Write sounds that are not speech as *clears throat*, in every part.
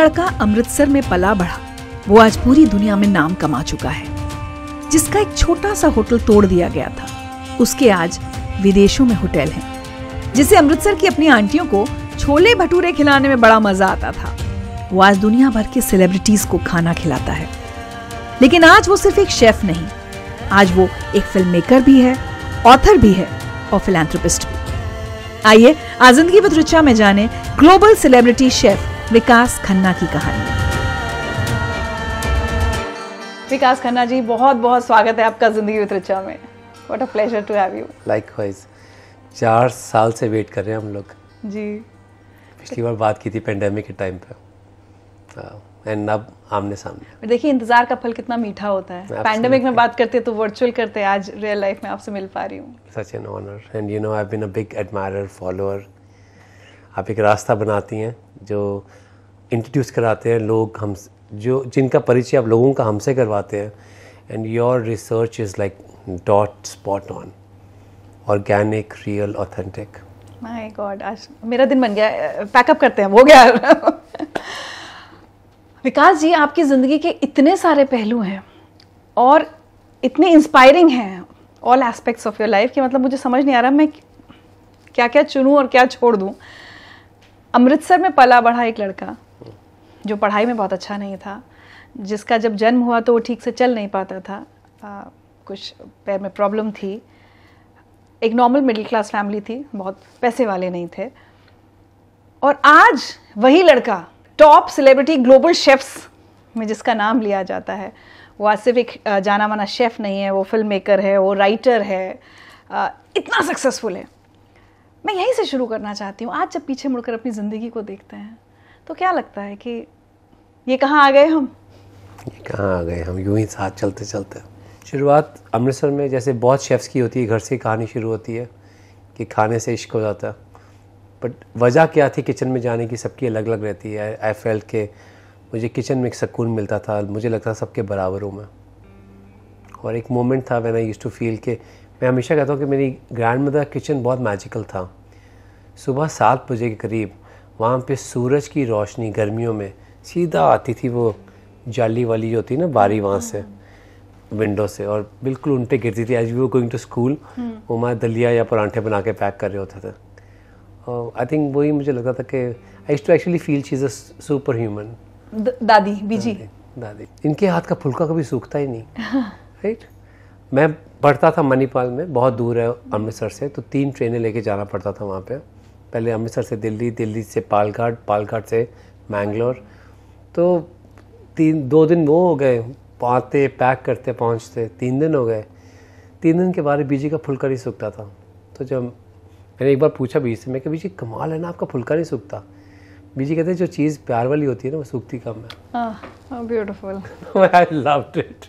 लड़का अमृतसर में पला बढ़ा वो आज पूरी दुनिया में नाम कमा चुका है जिसका एक छोटा सा होटल तोड़ दिया गया था उसके आज विदेशों में होटल हैं जिसे अमृतसर की अपनी आंटियों को छोले भटूरे खिलाने में बड़ा मजा आता था वो आज दुनिया भर के सेलिब्रिटीज को खाना खिलाता है लेकिन आज वो सिर्फ एक शेफ नहीं आज वो एक फिल्म मेकर भी है ऑथर भी है और फिलेंथ्रोपिस्ट भी आइए आज जिंदगी विद में जाने global celebrity chef Vikas Khanna की कहानी विकास खन्ना जी बहुत बहुत स्वागत है आपका जिंदगी विद में what a pleasure to have you likewise चार साल से वेट कर रहे हैं हम लोग जी पिछली बार बात की थी पेंडेमिक के टाइम पे एंड तो, अब आमने सामने देखिए इंतजार का फल कितना मीठा होता है पैंडेमिक में बात करते तो वर्चुअल करते आज रियल लाइफ में आपसे मिल पा रही हूँ such an honour and you know I been a big admirer follower आप एक रास्ता बनाती हैं जो इंट्रोड्यूस कराते हैं लोग हम जो जिनका परिचय आप लोगों का हमसे करवाते हैं and your research is like dot spot on organic real authentic my god आज मेरा दिन बन गया पैकअप करते हैं वो गया *laughs* विकास जी आपकी ज़िंदगी के इतने सारे पहलू हैं और इतने इंस्पायरिंग हैं all aspects of your life कि मतलब मुझे समझ नहीं आ रहा मैं क्या क्या चुनूँ और क्या छोड़ दूँ अमृतसर में पला बढ़ा एक लड़का जो पढ़ाई में बहुत अच्छा नहीं था जिसका जब जन्म हुआ तो वो ठीक से चल नहीं पाता था आ, कुछ पैर में प्रॉब्लम थी एक नॉर्मल मिडिल क्लास फैमिली थी बहुत पैसे वाले नहीं थे और आज वही लड़का टॉप सेलिब्रिटी ग्लोबल शेफ्स में जिसका नाम लिया जाता है वो आज सिर्फ एक जाना माना शेफ़ नहीं है वो फिल्म मेकर है वो राइटर है इतना सक्सेसफुल है मैं यहीं से शुरू करना चाहती हूँ आज जब पीछे मुड़कर अपनी ज़िंदगी को देखते हैं तो क्या लगता है कि ये कहाँ आ गए हम ये कहाँ आ गए हम यूं ही साथ चलते चलते शुरुआत अमृतसर में जैसे बहुत शेफ़्स की होती है घर से कहानी शुरू होती है कि खाने से इश्क हो जाता बट वजह क्या थी किचन में जाने की सबकी अलग अलग रहती है आई फेल्ट के मुझे किचन में एक सकून मिलता था मुझे लगता था सबके बराबर हूँ मैं और एक मोमेंट था when I use to feel के मैं हमेशा कहता हूँ कि मेरी ग्रैंड मदर किचन बहुत मैजिकल था सुबह सात बजे के करीब वहाँ पे सूरज की रोशनी गर्मियों में सीधा आती थी वो जाली वाली जो होती ना बारी हाँ, वहाँ हाँ, से हाँ। विंडो से और बिल्कुल उन पर गिरती थी as we going to school वो मैं दलिया या परांठे बना के पैक कर रहे होते थे आई थिंक वही मुझे लगता था कि I to actually feel she's a super human दादी बीजी दादी इनके हाथ का फुल्का कभी सूखता ही नहीं राइट *laughs* मैं पढ़ता था मणिपाल में बहुत दूर है अमृतसर से तो तीन ट्रेनें लेके जाना पड़ता था वहाँ पे पहले अमृतसर से दिल्ली दिल्ली से पालघाट पालघाट से मैंगलोर तो तीन दो दिन वो हो गए आते पैक करते पहुँचते तीन दिन हो गए तीन दिन के बाद बीजी का फुलका नहीं सूखता था तो जब मैंने एक बार पूछा बीजी से मैं कि बीजी कमाल है ना आपका फुलका नहीं सूखता बीजी कहते जो चीज़ प्यार वाली होती है ना वो सूखती कम है beautiful I love it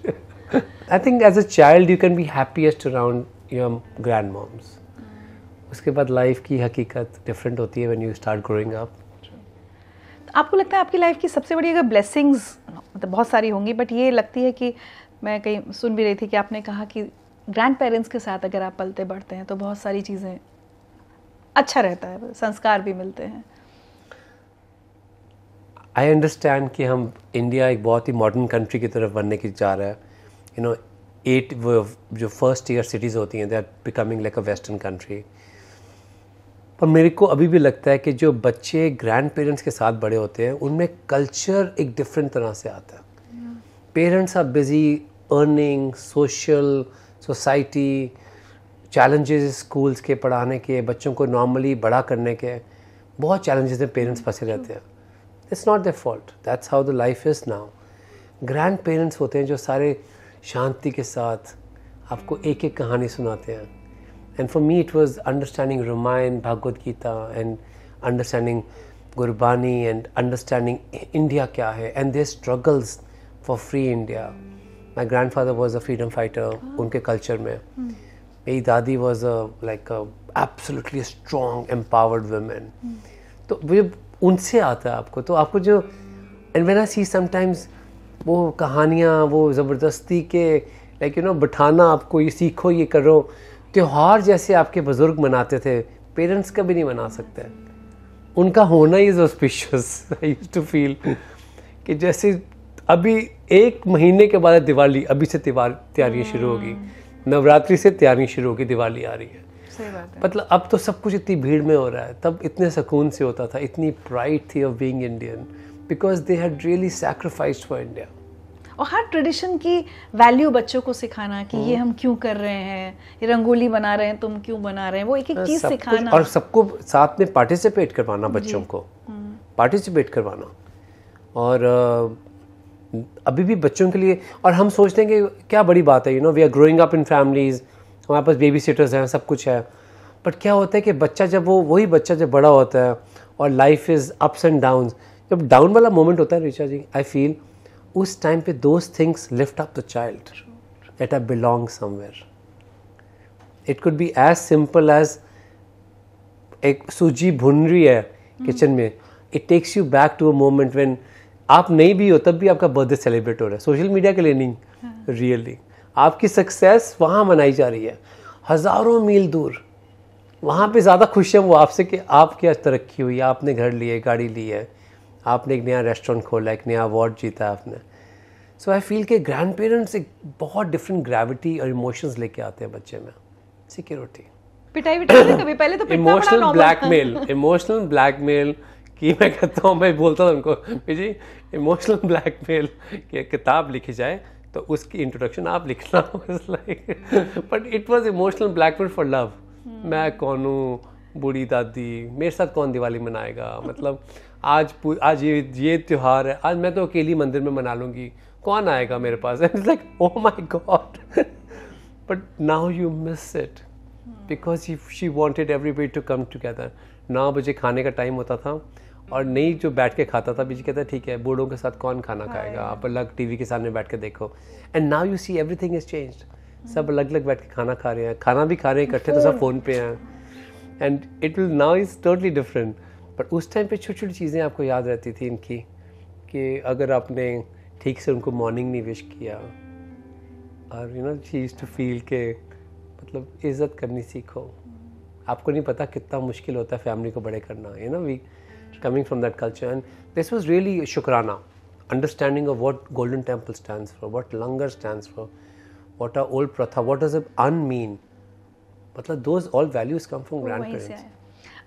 I think as a child you can be happiest around your grand moms उसके बाद लाइफ की हकीकत डिफरेंट होती है when you start growing up आपको लगता है आपकी लाइफ की सबसे बड़ी अगर ब्लेसिंग्स मतलब बहुत सारी होंगी बट ये लगती है कि मैं कहीं सुन भी रही थी कि आपने कहा कि ग्रैंड पेरेंट्स के साथ अगर आप पलते बढ़ते हैं तो बहुत सारी चीज़ें अच्छा रहता है संस्कार भी मिलते हैं आई अंडरस्टैंड कि हम इंडिया एक बहुत ही मॉडर्न कंट्री की तरफ बनने की जा रहा है यू नो एट जो फर्स्ट ईयर सिटीज़ होती हैं they are becoming like a western country पर मेरे को अभी भी लगता है कि जो बच्चे ग्रैंड पेरेंट्स के साथ बड़े होते हैं उनमें कल्चर एक डिफरेंट तरह से आता है parents are busy earning social society challenges schools के पढ़ाने के बच्चों को नॉर्मली बड़ा करने के बहुत चैलेंजेस में पेरेंट्स फंसे रहते हैं it's not the fault that's how the life is now grandparents होते हैं जो सारे शांति के साथ आपको एक एक कहानी सुनाते हैं And for me, it was understanding Ramayana, Bhagavad Gita, and understanding Gurbani, and understanding India kya hai, and their struggles for free India. My grandfather was a freedom fighter, oh. unke culture mein. Hmm. मेरी दादी was a like absolutely strong empowered women तो मुझे उनसे आता aapko. To तो आपको जो and when I see sometimes वो कहानियाँ वो ज़बरदस्ती के लाइक यू नो बिठाना आपको ये सीखो ये करो त्यौहार जैसे आपके बुज़ुर्ग मनाते थे पेरेंट्स कभी नहीं मना सकते उनका होना is suspicious I use to feel कि जैसे अभी एक महीने के बाद दिवाली अभी से त्यौहार तैयारियाँ शुरू होगी हम्म। नवरात्रि से तैयारियाँ शुरू होगी दिवाली आ रही है मतलब अब तो सब कुछ इतनी भीड़ में हो रहा है तब इतने सुकून से होता था इतनी प्राइड थी of being Indian because they had really sacrifice for India और हर ट्रेडिशन की वैल्यू बच्चों को सिखाना कि ये हम्म। हम क्यों कर रहे हैं ये रंगोली बना रहे हैं तुम क्यों बना रहे हैं वो एक एक चीज़ सिखाना और सबको साथ में पार्टिसिपेट करवाना बच्चों को पार्टिसिपेट हम्म। करवाना और अभी भी बच्चों के लिए और हम सोचते हैं कि क्या बड़ी बात है you know we are growing up in families हमारे पास बेबी सीटर्स हैं सब कुछ है बट क्या होता है कि बच्चा जब वो वही बच्चा जब बड़ा होता है और life is ups and down जब डाउन वाला मोमेंट होता है ऋषा जी आई फील उस टाइम पे those things lift up the child at I belong somewhere it could be as simple as एक सूजी भुन रही है किचन में it takes you back to a moment when आप नहीं भी हो तब भी आपका बर्थडे सेलिब्रेट हो रहा है सोशल मीडिया के लिए नहीं रियली आपकी सक्सेस वहाँ मनाई जा रही है हज़ारों मील दूर वहाँ पे ज़्यादा खुश है वो आपसे कि आप क्या तरक्की हुई आपने घर लिए गाड़ी ली है आपने एक नया रेस्टोरेंट खोला एक नया अवार्ड जीता आपने सो आई फील के ग्रैंड पेरेंट्स एक बहुत डिफरेंट ग्रेविटी और इमोशंस लेके आते हैं बच्चे में सिक्योरिटी पिटाई विटाई तो कभी पहले तो इमोशनल ब्लैकमेल इमोशनल ब्लैकमेल कि मैं कहता हूँ मैं बोलता था उनको जी इमोशनल ब्लैकमेल की किताब लिखी जाए तो उसकी इंट्रोडक्शन आप लिखना like but it was emotional blackmail for love मैं कौन हूँ बूढ़ी दादी मेरे साथ कौन दिवाली मनाएगा मतलब आज आज ये ये त्यौहार है आज मैं तो अकेली मंदिर में मना लूँगी कौन आएगा मेरे पास and like oh my God but now you miss it because she wanted everybody to come together नौ बजे खाने का टाइम होता था और नहीं जो बैठ के खाता था बीजी कहता ठीक है बूढ़ों के साथ कौन खाना हाँ। खाएगा आप अलग टीवी के सामने बैठ के देखो and now you see everything is change सब हम्म। अलग अलग बैठ के खाना खा रहे हैं खाना भी खा रहे हैं इकट्ठे तो सब फ़ोन पे हैं and it will now is totally different पर उस टाइम पे छोटी छोटी चीज़ें आपको याद रहती थी इनकी कि अगर आपने ठीक से उनको मॉर्निंग नहीं विश किया और यू नो चीज़ टू फील के मतलब इज़्ज़त करनी सीखो आपको नहीं पता कितना मुश्किल होता है फैमिली को बड़े करना you know we coming from that culture and this was really शुक्राना understanding of what Golden Temple stand for what langar stand for what are old प्रथा वॉट इज़ अन मीन मतलब those all values come from grandparents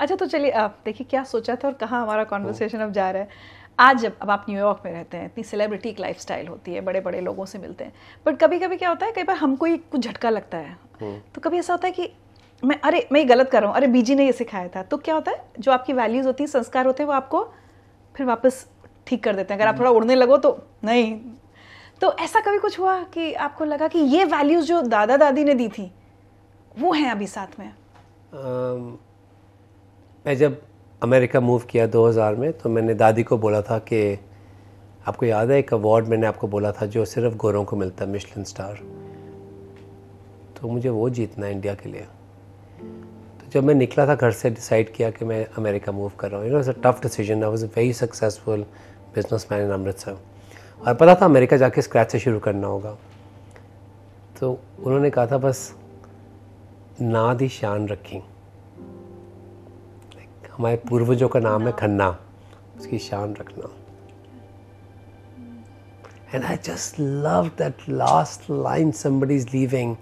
अच्छा तो चलिए आप देखिए क्या सोचा था और कहाँ हमारा कॉन्वर्सेशन अब जा रहा है आज जब अब आप न्यूयॉर्क में रहते हैं इतनी सेलिब्रिटी एक लाइफ होती है बड़े बड़े लोगों से मिलते हैं बट कभी कभी क्या होता है कई बार हमको ही कुछ झटका लगता है तो कभी ऐसा होता है कि मैं अरे मैं ये गलत कर रहा हूँ अरे बीजी ने ये सिखाया था तो क्या होता है जो आपकी वैल्यूज़ होती हैं संस्कार होते हैं वो आपको फिर वापस ठीक कर देते हैं अगर आप हम्म। थोड़ा उड़ने लगो तो नहीं तो ऐसा कभी कुछ हुआ कि आपको लगा कि ये वैल्यूज़ जो दादा दादी ने दी थी वो हैं अभी साथ में मैं जब अमेरिका मूव किया 2000 में तो मैंने दादी को बोला था कि आपको याद है एक अवार्ड मैंने आपको बोला था जो सिर्फ गोरों को मिलता है मिशलन स्टार तो मुझे वो जीतना है इंडिया के लिए तो जब मैं निकला था घर से डिसाइड किया कि मैं अमेरिका मूव कर रहा हूँ you know a tough decision I was a very successful businessman in Amritsar और पता था अमेरिका जाके स्क्रैच से शुरू करना होगा तो उन्होंने कहा था बस नाद ही शान रखी हमारे पूर्वजों का नाम है खन्ना उसकी शान रखना and I just love that last line somebody is leaving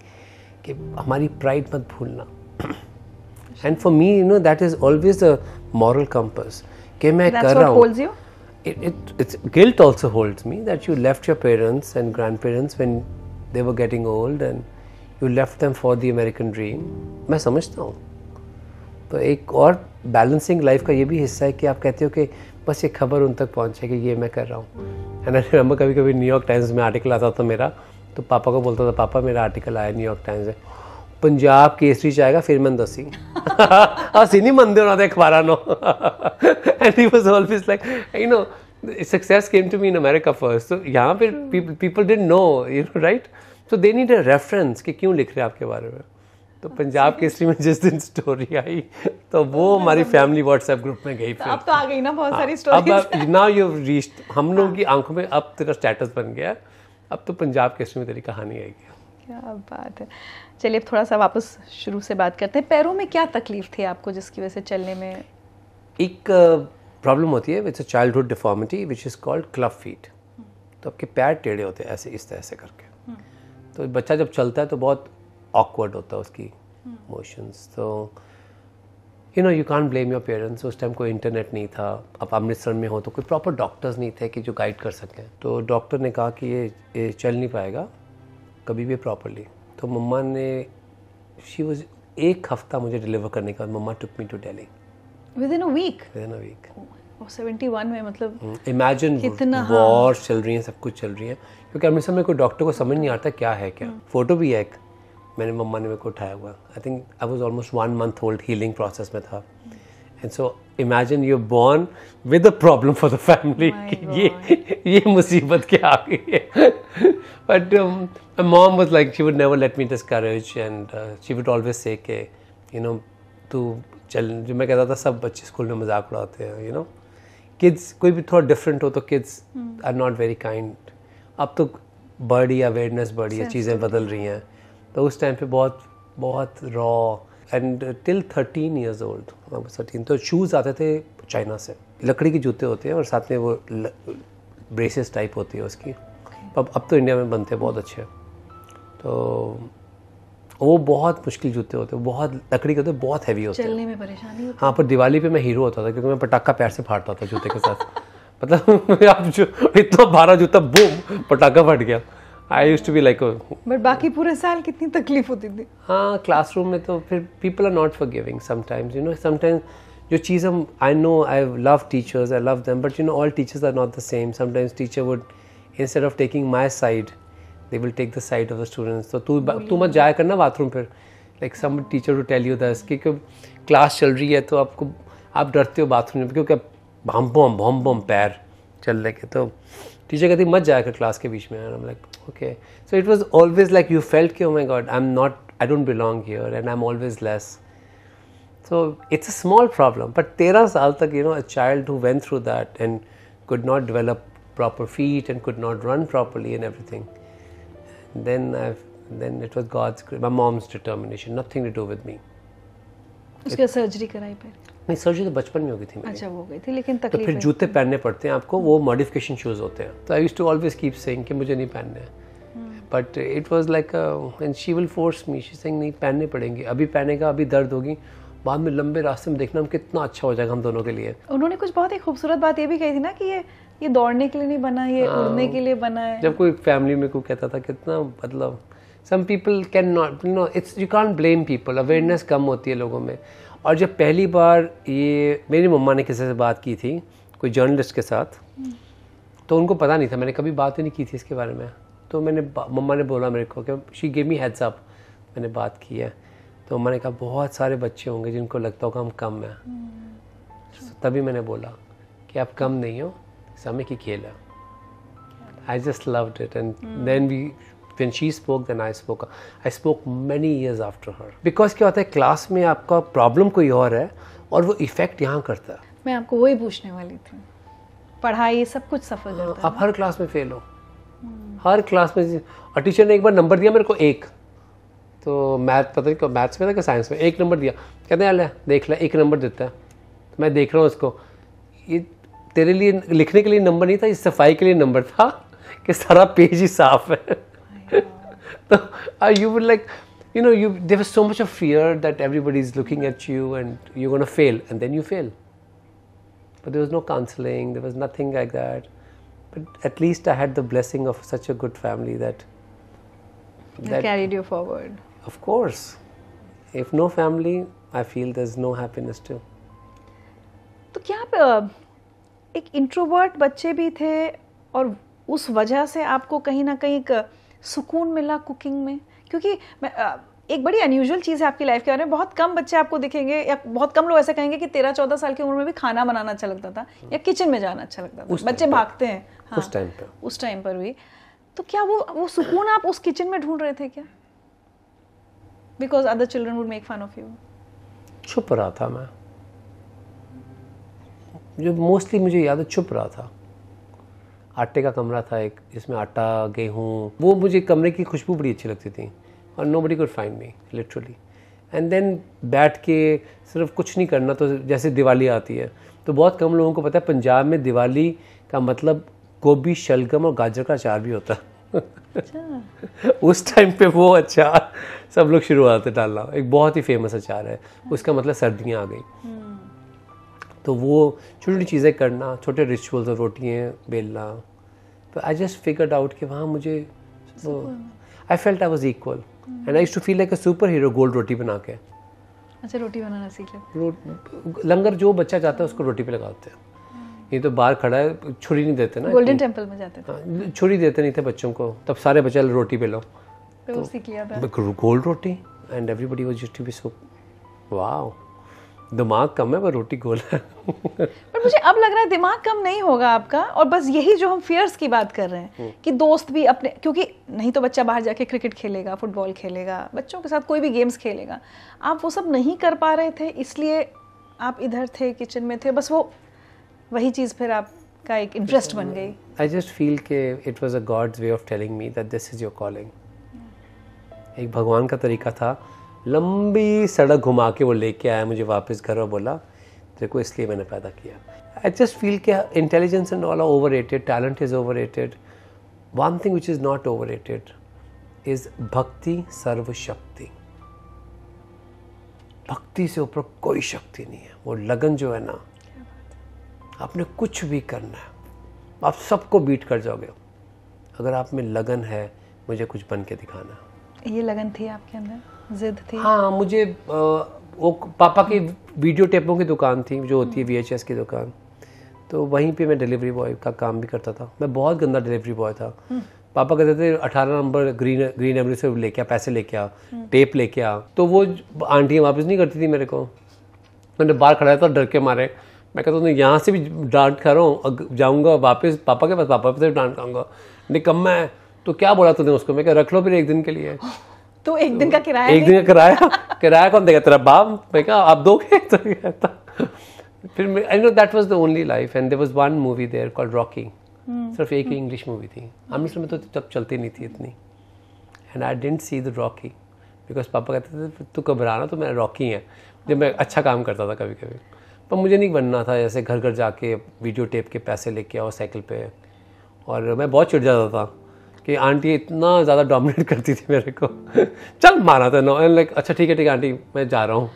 कि हमारी प्राइड मत भूलना and for me you know that is always a moral compass कि मैं That's कर रहा हूँ It, it, it's guilt also holds me that you left your parents and grandparents when they were getting old and you left them for the American dream. मैं समझता हूँ तो एक और बैलेंसिंग लाइफ का ये भी हिस्सा है कि आप कहते हो कि बस ये खबर उन तक पहुँचे कि ये मैं कर रहा हूँ एंड आई रिमेंबर कभी कभी न्यूयॉर्क टाइम्स में आर्टिकल आता था मेरा तो पापा को बोलता था पापा मेरा आर्टिकल आया न्यूयॉर्क टाइम्स में पंजाब केसरी चाहेगा फिर मैं दसी अस *laughs* नहीं मनते उन्होंने था and he and always like you know success came to me in America first तो यहाँ पे people did know you know right तो दे नीड अ रेफरेंस कि क्यों लिख रहे हैं आपके बारे में तो पंजाब केसरी में जिस दिन स्टोरी आई तो वो तो हमारी फैमिली व्हाट्सएप ग्रुप में गई फिर अब तो आ गई ना बहुत हाँ, सारी स्टोरी अब नाउ यू रीच हम लोगों हाँ। की आंखों में अब तेरा स्टेटस बन गया अब तो पंजाब केसरी में तेरी कहानी आएगी क्या बात है चलिए अब थोड़ा सा वापस शुरू से बात करते हैं पैरों में क्या तकलीफ थी आपको जिसकी वजह से चलने में एक प्रॉब्लम होती है which a childhood deformity which is called club feet तो आपके पैर टेढ़े होते हैं ऐसे इस तरह से करके हम्म। तो बच्चा जब चलता है तो बहुत ऑकवर्ड होता है उसकी मोशंस तो you know you can blame your parents उस टाइम कोई इंटरनेट नहीं था अब अमृतसर में हो तो कोई प्रॉपर डॉक्टर्स नहीं थे कि जो गाइड कर सकें तो डॉक्टर ने कहा कि ये, ये चल नहीं पाएगा कभी भी प्रॉपरली तो मम्मा ने शी वॉज एक हफ्ता मुझे डिलीवर करने का mama took me to Delhi within a week within a week 71 में मतलब इमेजिन hmm, वॉर हाँ। चल रही है सब कुछ चल रही है क्योंकि अमृतसर में कोई डॉक्टर को समझ नहीं आता क्या है क्या फोटो hmm. भी है एक मैंने मम्मा ने मेरे को उठाया हुआ I think I was almost one month old healing process में था and so imagine you born with a problem for the family ये ये मुसीबत क्या आ गई है but mom was like she would never let me discourage and she would always say के यू नो तू चल जो मैं कहता था सब बच्चे स्कूल में मजाक उड़ाते हैं यू नो किड्स कोई भी थोड़ा डिफरेंट हो तो kids are not very kind अब तो बड़ी अवेयरनेस बढ़ी है चीज़ें बदल रही हैं तो उस टाइम पे बहुत बहुत raw and till thirteen years old thirteen तो शूज़ आते थे चाइना से लकड़ी के जूते होते हैं और साथ में वो ब्रेसेस टाइप होती है उसकी अब अब तो इंडिया में बनते हैं बहुत अच्छे तो वो बहुत मुश्किल जूते होते हैं बहुत लकड़ी के होते हैं बहुत हैवी होते हैं चलने में परेशानी हाँ पर दिवाली पे मैं हीरो होता था क्योंकि मैं पटाखा पैर से फाड़ता था जूते के साथ *laughs* मतलब आप *laughs* जो इतना भारा जूता बूम पटाखा फट गया I use to be like but बाकी पूरे साल कितनी तकलीफ होती थी हाँ क्लासरूम में तो फिर people are not forgiving sometimes you know sometimes जो चीज़ हम I know I love teachers I love them but you know all teachers are not the same sometimes teacher would instead of taking my side they will take the side of the students तो तू तू मत जाया करना bathroom पर like some teacher to tell you दस क्योंकि class चल रही है तो आपको आप डरते हो बाथरूम में क्योंकि भम बम भम बम पैर चल रहे के तो टीचर कहती मत जाया कर क्लास के बीच में I am like okay so it was always like you felt कि my God I am not I don't belong here and I am always less so it's a small problem but तेरह साल तक you know a child who went through that and could not develop proper feet and could not run properly in everything then then it was God's my mom's determination nothing to do with me उसकी surgery कराई पर नहीं surgery तो बचपन में हो गई थी अच्छा हो गई थी लेकिन तो फिर जूते पहनने पड़ते हैं आपको वो मॉडिफिकेशन शूज़ होते हैं तो I use to always keep saying कि मुझे नहीं पहनने हैं but it was like and she will force me she saying नहीं पहनने पड़ेंगे अभी पहनेगा अभी दर्द होगी बाद में लंबे रास्ते में देखना हम कितना अच्छा हो जाएगा हम दोनों के लिए उन्होंने कुछ बहुत ही खूबसूरत बात ये भी कही थी ना कि ये ये दौड़ने के लिए नहीं बना ये हाँ। उड़ने के लिए बना है जब कोई फैमिली में कोई कहता था कितना मतलब some people cannot know it's you can't blame people awareness कम होती है लोगों में और जब पहली बार ये मेरी मम्मा ने किसी से बात की थी कोई जर्नलिस्ट के साथ तो उनको पता नहीं था मैंने कभी बात ही नहीं की थी इसके बारे में तो मैंने मम्मा ने बोला मेरे को कि she gave me heads up मैंने बात की है तो मम्मा ने कहा बहुत सारे बच्चे होंगे जिनको लगता होगा हम कम हैं so, hmm. तो तभी मैंने बोला कि आप कम नहीं हो समय की खेल है I just love it and then we when she spoke then I spoke I spoke many years after her because क्या होता है क्लास में आपका प्रॉब्लम कोई और है और वो इफेक्ट यहाँ करता है मैं आपको वही पूछने वाली थी पढ़ाई सब कुछ सफल है आप हर क्लास में फेल हो hmm. हर क्लास में और टीचर ने एक बार नंबर दिया मेरे को एक तो मैथ पता नहीं मैथ्स में था कि साइंस में एक नंबर दिया कहते हैं देख ला एक नंबर देता है तो मैं देख रहा हूँ उसको ये तेरे लिए लिखने के लिए नंबर नहीं था ये सफाई के लिए नंबर था *laughs* कि सारा पेज ही साफ है *laughs* uh, you would like, you know, you there was so much of fear that everybody is looking at you and you're going to fail, and then you fail. But there was no counseling, there was nothing like that. But at least I had the blessing of such a good family that. That, that carried you forward. Of course. If no family, I feel there's no happiness too. तो क्या आप uh, एक introvert बच्चे भी थे और उस वजह से आपको कहीं ना कहीं एक सुकून मिला कुकिंग में क्योंकि मैं एक बड़ी अनयूजल चीज़ है आपकी लाइफ के बारे में बहुत कम बच्चे आपको दिखेंगे या बहुत कम लोग ऐसा कहेंगे कि तेरह चौदह साल की उम्र में भी खाना बनाना अच्छा लगता था या किचन में जाना अच्छा लगता था बच्चे भागते हैं हाँ, उस टाइम पर उस टाइम पर भी तो क्या वो वो सुकून आप उस किचन में ढूंढ रहे थे क्या because other children would make fun of you छुप रहा था मैं जो मोस्टली मुझे याद है छुप रहा था आटे का कमरा था एक जिसमें आटा गेहूँ वो मुझे कमरे की खुशबू बड़ी अच्छी लगती थी और nobody could find me literally and then बैठ के सिर्फ कुछ नहीं करना तो जैसे दिवाली आती है तो बहुत कम लोगों को पता है पंजाब में दिवाली का मतलब गोभी शलगम और गाजर का अचार भी होता अच्छा। *laughs* उस टाइम पे वो अचार सब लोग शुरू आते डालना एक बहुत ही फेमस अचार है उसका मतलब सर्दियाँ आ गई हम्म। तो वो छोटी छोटी चीज़ें करना छोटे रिचुअल्स और रोटियाँ बेलना तो आई जस्ट फिगर्ड आउट कि वहाँ मुझे I felt I was equal and I to feel like a superhero गोल्ड रोटी बना के अच्छा रोटी बनाना सीख लिया लंगर जो बच्चा चाहता है उसको रोटी पे लगाते हैं हम्म। ये तो बाहर खड़ा है छुरी नहीं देते ना गोल्डन टेम्पल में जाते थे हाँ, छुरी देते नहीं थे बच्चों को तब सारे बच्चे रोटी पे लो तो, तो गोल्ड रोटी and everybody was just to be so wow दिमाग कम है पर रोटी गोल है पर मुझे अब लग रहा है दिमाग कम नहीं होगा आपका और बस यही जो हम फेयर्स की बात कर रहे हैं कि दोस्त भी अपने क्योंकि नहीं तो बच्चा बाहर जाके क्रिकेट खेलेगा फुटबॉल खेलेगा बच्चों के साथ कोई भी गेम्स खेलेगा आप वो सब नहीं कर पा रहे थे इसलिए आप इधर थे किचन में थे बस वो वही चीज़ फिर आपका एक इंटरेस्ट बन गई आई जस्ट फील के it was a God's way of telling me that this is your calling एक भगवान का तरीका था लंबी सड़क घुमा के वो लेके आया मुझे वापस घर और बोला तेरे को इसलिए मैंने पैदा किया आई जस्ट फील के intelligence and all overrated talent is overrated one thing which is not overrated is bhakti सर्वशक्ति भक्ति से ऊपर कोई शक्ति नहीं है वो लगन जो है ना आपने कुछ भी करना है आप सबको बीट कर जाओगे अगर आप में लगन है मुझे कुछ बन के दिखाना ये लगन थी आपके अंदर जिद थी हाँ मुझे वो पापा की वीडियो टेपों की दुकान थी जो होती है वीएचएस की दुकान तो वहीं पे मैं डिलीवरी बॉय का काम भी करता था मैं बहुत गंदा डिलीवरी बॉय था हम्म। पापा कहते थे अठारह नंबर ग्रीन ग्रीन एमरी से लेके आ पैसे लेके आ टेप हम्म। लेके आ तो वो आंटियाँ वापस नहीं करती थी मेरे को मैंने बाहर खड़ा था डर के मारे मैं कहता हूँ यहाँ से भी डांट खा रहा हूँ जाऊँगा वापस पापा के पास पापा से डांट खाऊंगा निकम्मा है तो क्या बोला तुमने उसको मैं क्या रख लो फिर एक दिन के लिए *laughs* तो एक दिन का तो किराया एक दिन का किराया किराया कौन देगा तेरा बाप मैं कहा आप दो *laughs* तो फिर I know that was the only life and there was one movie there called Rocky सिर्फ एक ही इंग्लिश हम्म। मूवी थी अमृतसर में तो तब चलती नहीं थी इतनी and I didn't see the Rocky because पापा कहते थे तू घबराना तो मैं रॉकी है जब मैं अच्छा काम करता था कभी कभी पर मुझे नहीं बनना था जैसे घर घर जाके वीडियो टेप के पैसे लेके आओ साइकिल पे और मैं बहुत चिड़ जाता था कि आंटी इतना ज़्यादा डोमिनेट करती थी मेरे को चल मारा था नो एंड लाइक अच्छा ठीक है ठीक है आंटी मैं जा रहा हूँ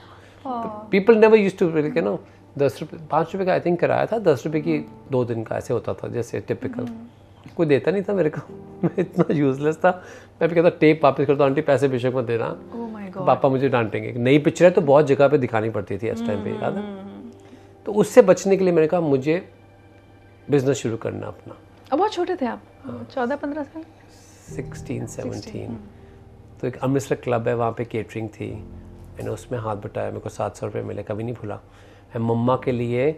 पीपल नेवर यूज टू के नो दस रुपये पाँच रुपये का आई थिंक कराया था दस रुपये की हम्म। दो दिन का ऐसे होता था जैसे टिपिकल हम्म। कोई देता नहीं था मेरे को मैं इतना यूजलेस था मैं भी कहता टेप वापस करता आंटी पैसे बेशक मत देना oh पापा मुझे डांटेंगे नई पिक्चर है तो बहुत जगह पे दिखानी पड़ती थी इस टाइम पे हम्म, याद है तो उससे बचने के लिए मैंने कहा मुझे बिजनेस शुरू करना अपना बहुत छोटे थे आप हाँ। चौदह पंद्रह साल सिक्सटीन सेवनटीन हाँ। तो एक अमृतसर क्लब है वहाँ पे केटरिंग थी मैंने उसमें हाथ बटाया मेरे को सात सौ रुपये मिले कभी नहीं भूला मैं मम्मा के लिए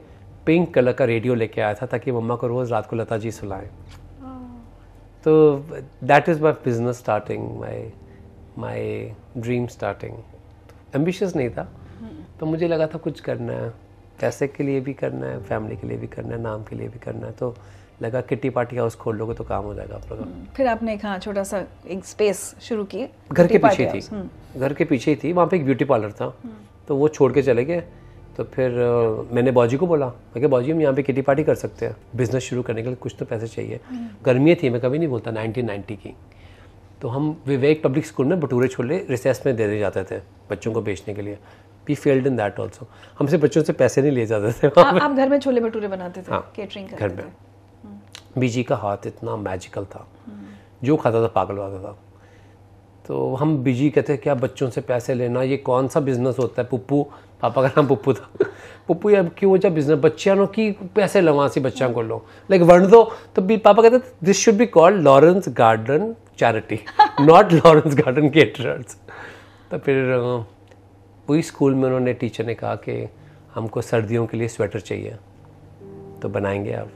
पिंक कलर का रेडियो लेके आया था ताकि मम्मा को रोज़ रात को लता जी सुनाए हाँ। तो that is my business starting my my dream starting ambitious नहीं था तो मुझे लगा था कुछ करना है पैसे के लिए भी करना है फैमिली के लिए भी करना है नाम के लिए भी करना है तो लगा किट्टी पार्टी हाउस खोल लोगे तो काम हो जाएगा आप लोग हम्म, फिर आपने एक हाँ छोटा सा एक स्पेस शुरू की घर के पीछे थी हम्म। घर के पीछे ही थी वहाँ पे एक ब्यूटी पार्लर था हम्म। तो वो छोड़ के चले गए तो फिर मैंने बाजी को बोला मैं क्या बाजी हम यहाँ पे किटी पार्टी कर सकते हैं बिजनेस शुरू करने के लिए कुछ तो पैसे चाहिए गर्मी थी मैं कभी नहीं बोलता 1990 की तो हम विवेक पब्लिक स्कूल में भटूरे छोले रिसेस में दे दिए जाते थे बच्चों को बेचने के लिए we failed in that also हमसे बच्चों से पैसे नहीं लिए जाते थे आप घर में छोले भटूरे बनाते थे केटरिंग हाँ, घर में बीजी का हाथ इतना मैजिकल था जो खाता था पागल था तो हम बिजी कहते क्या बच्चों से पैसे लेना ये कौन सा बिजनेस होता है पप्पू पापा का नाम पप्पू था *laughs* पप्पू अब क्यों जब बिजनेस बच्चों की पैसे लवा सी बच्चों को लो लाइक वर्ण दो तो भी पापा कहते this should be called Lawrence Garden charity not Lawrence Garden caterers तो फिर वही स्कूल में उन्होंने टीचर ने कहा कि हमको सर्दियों के लिए स्वेटर चाहिए तो बनाएंगे आप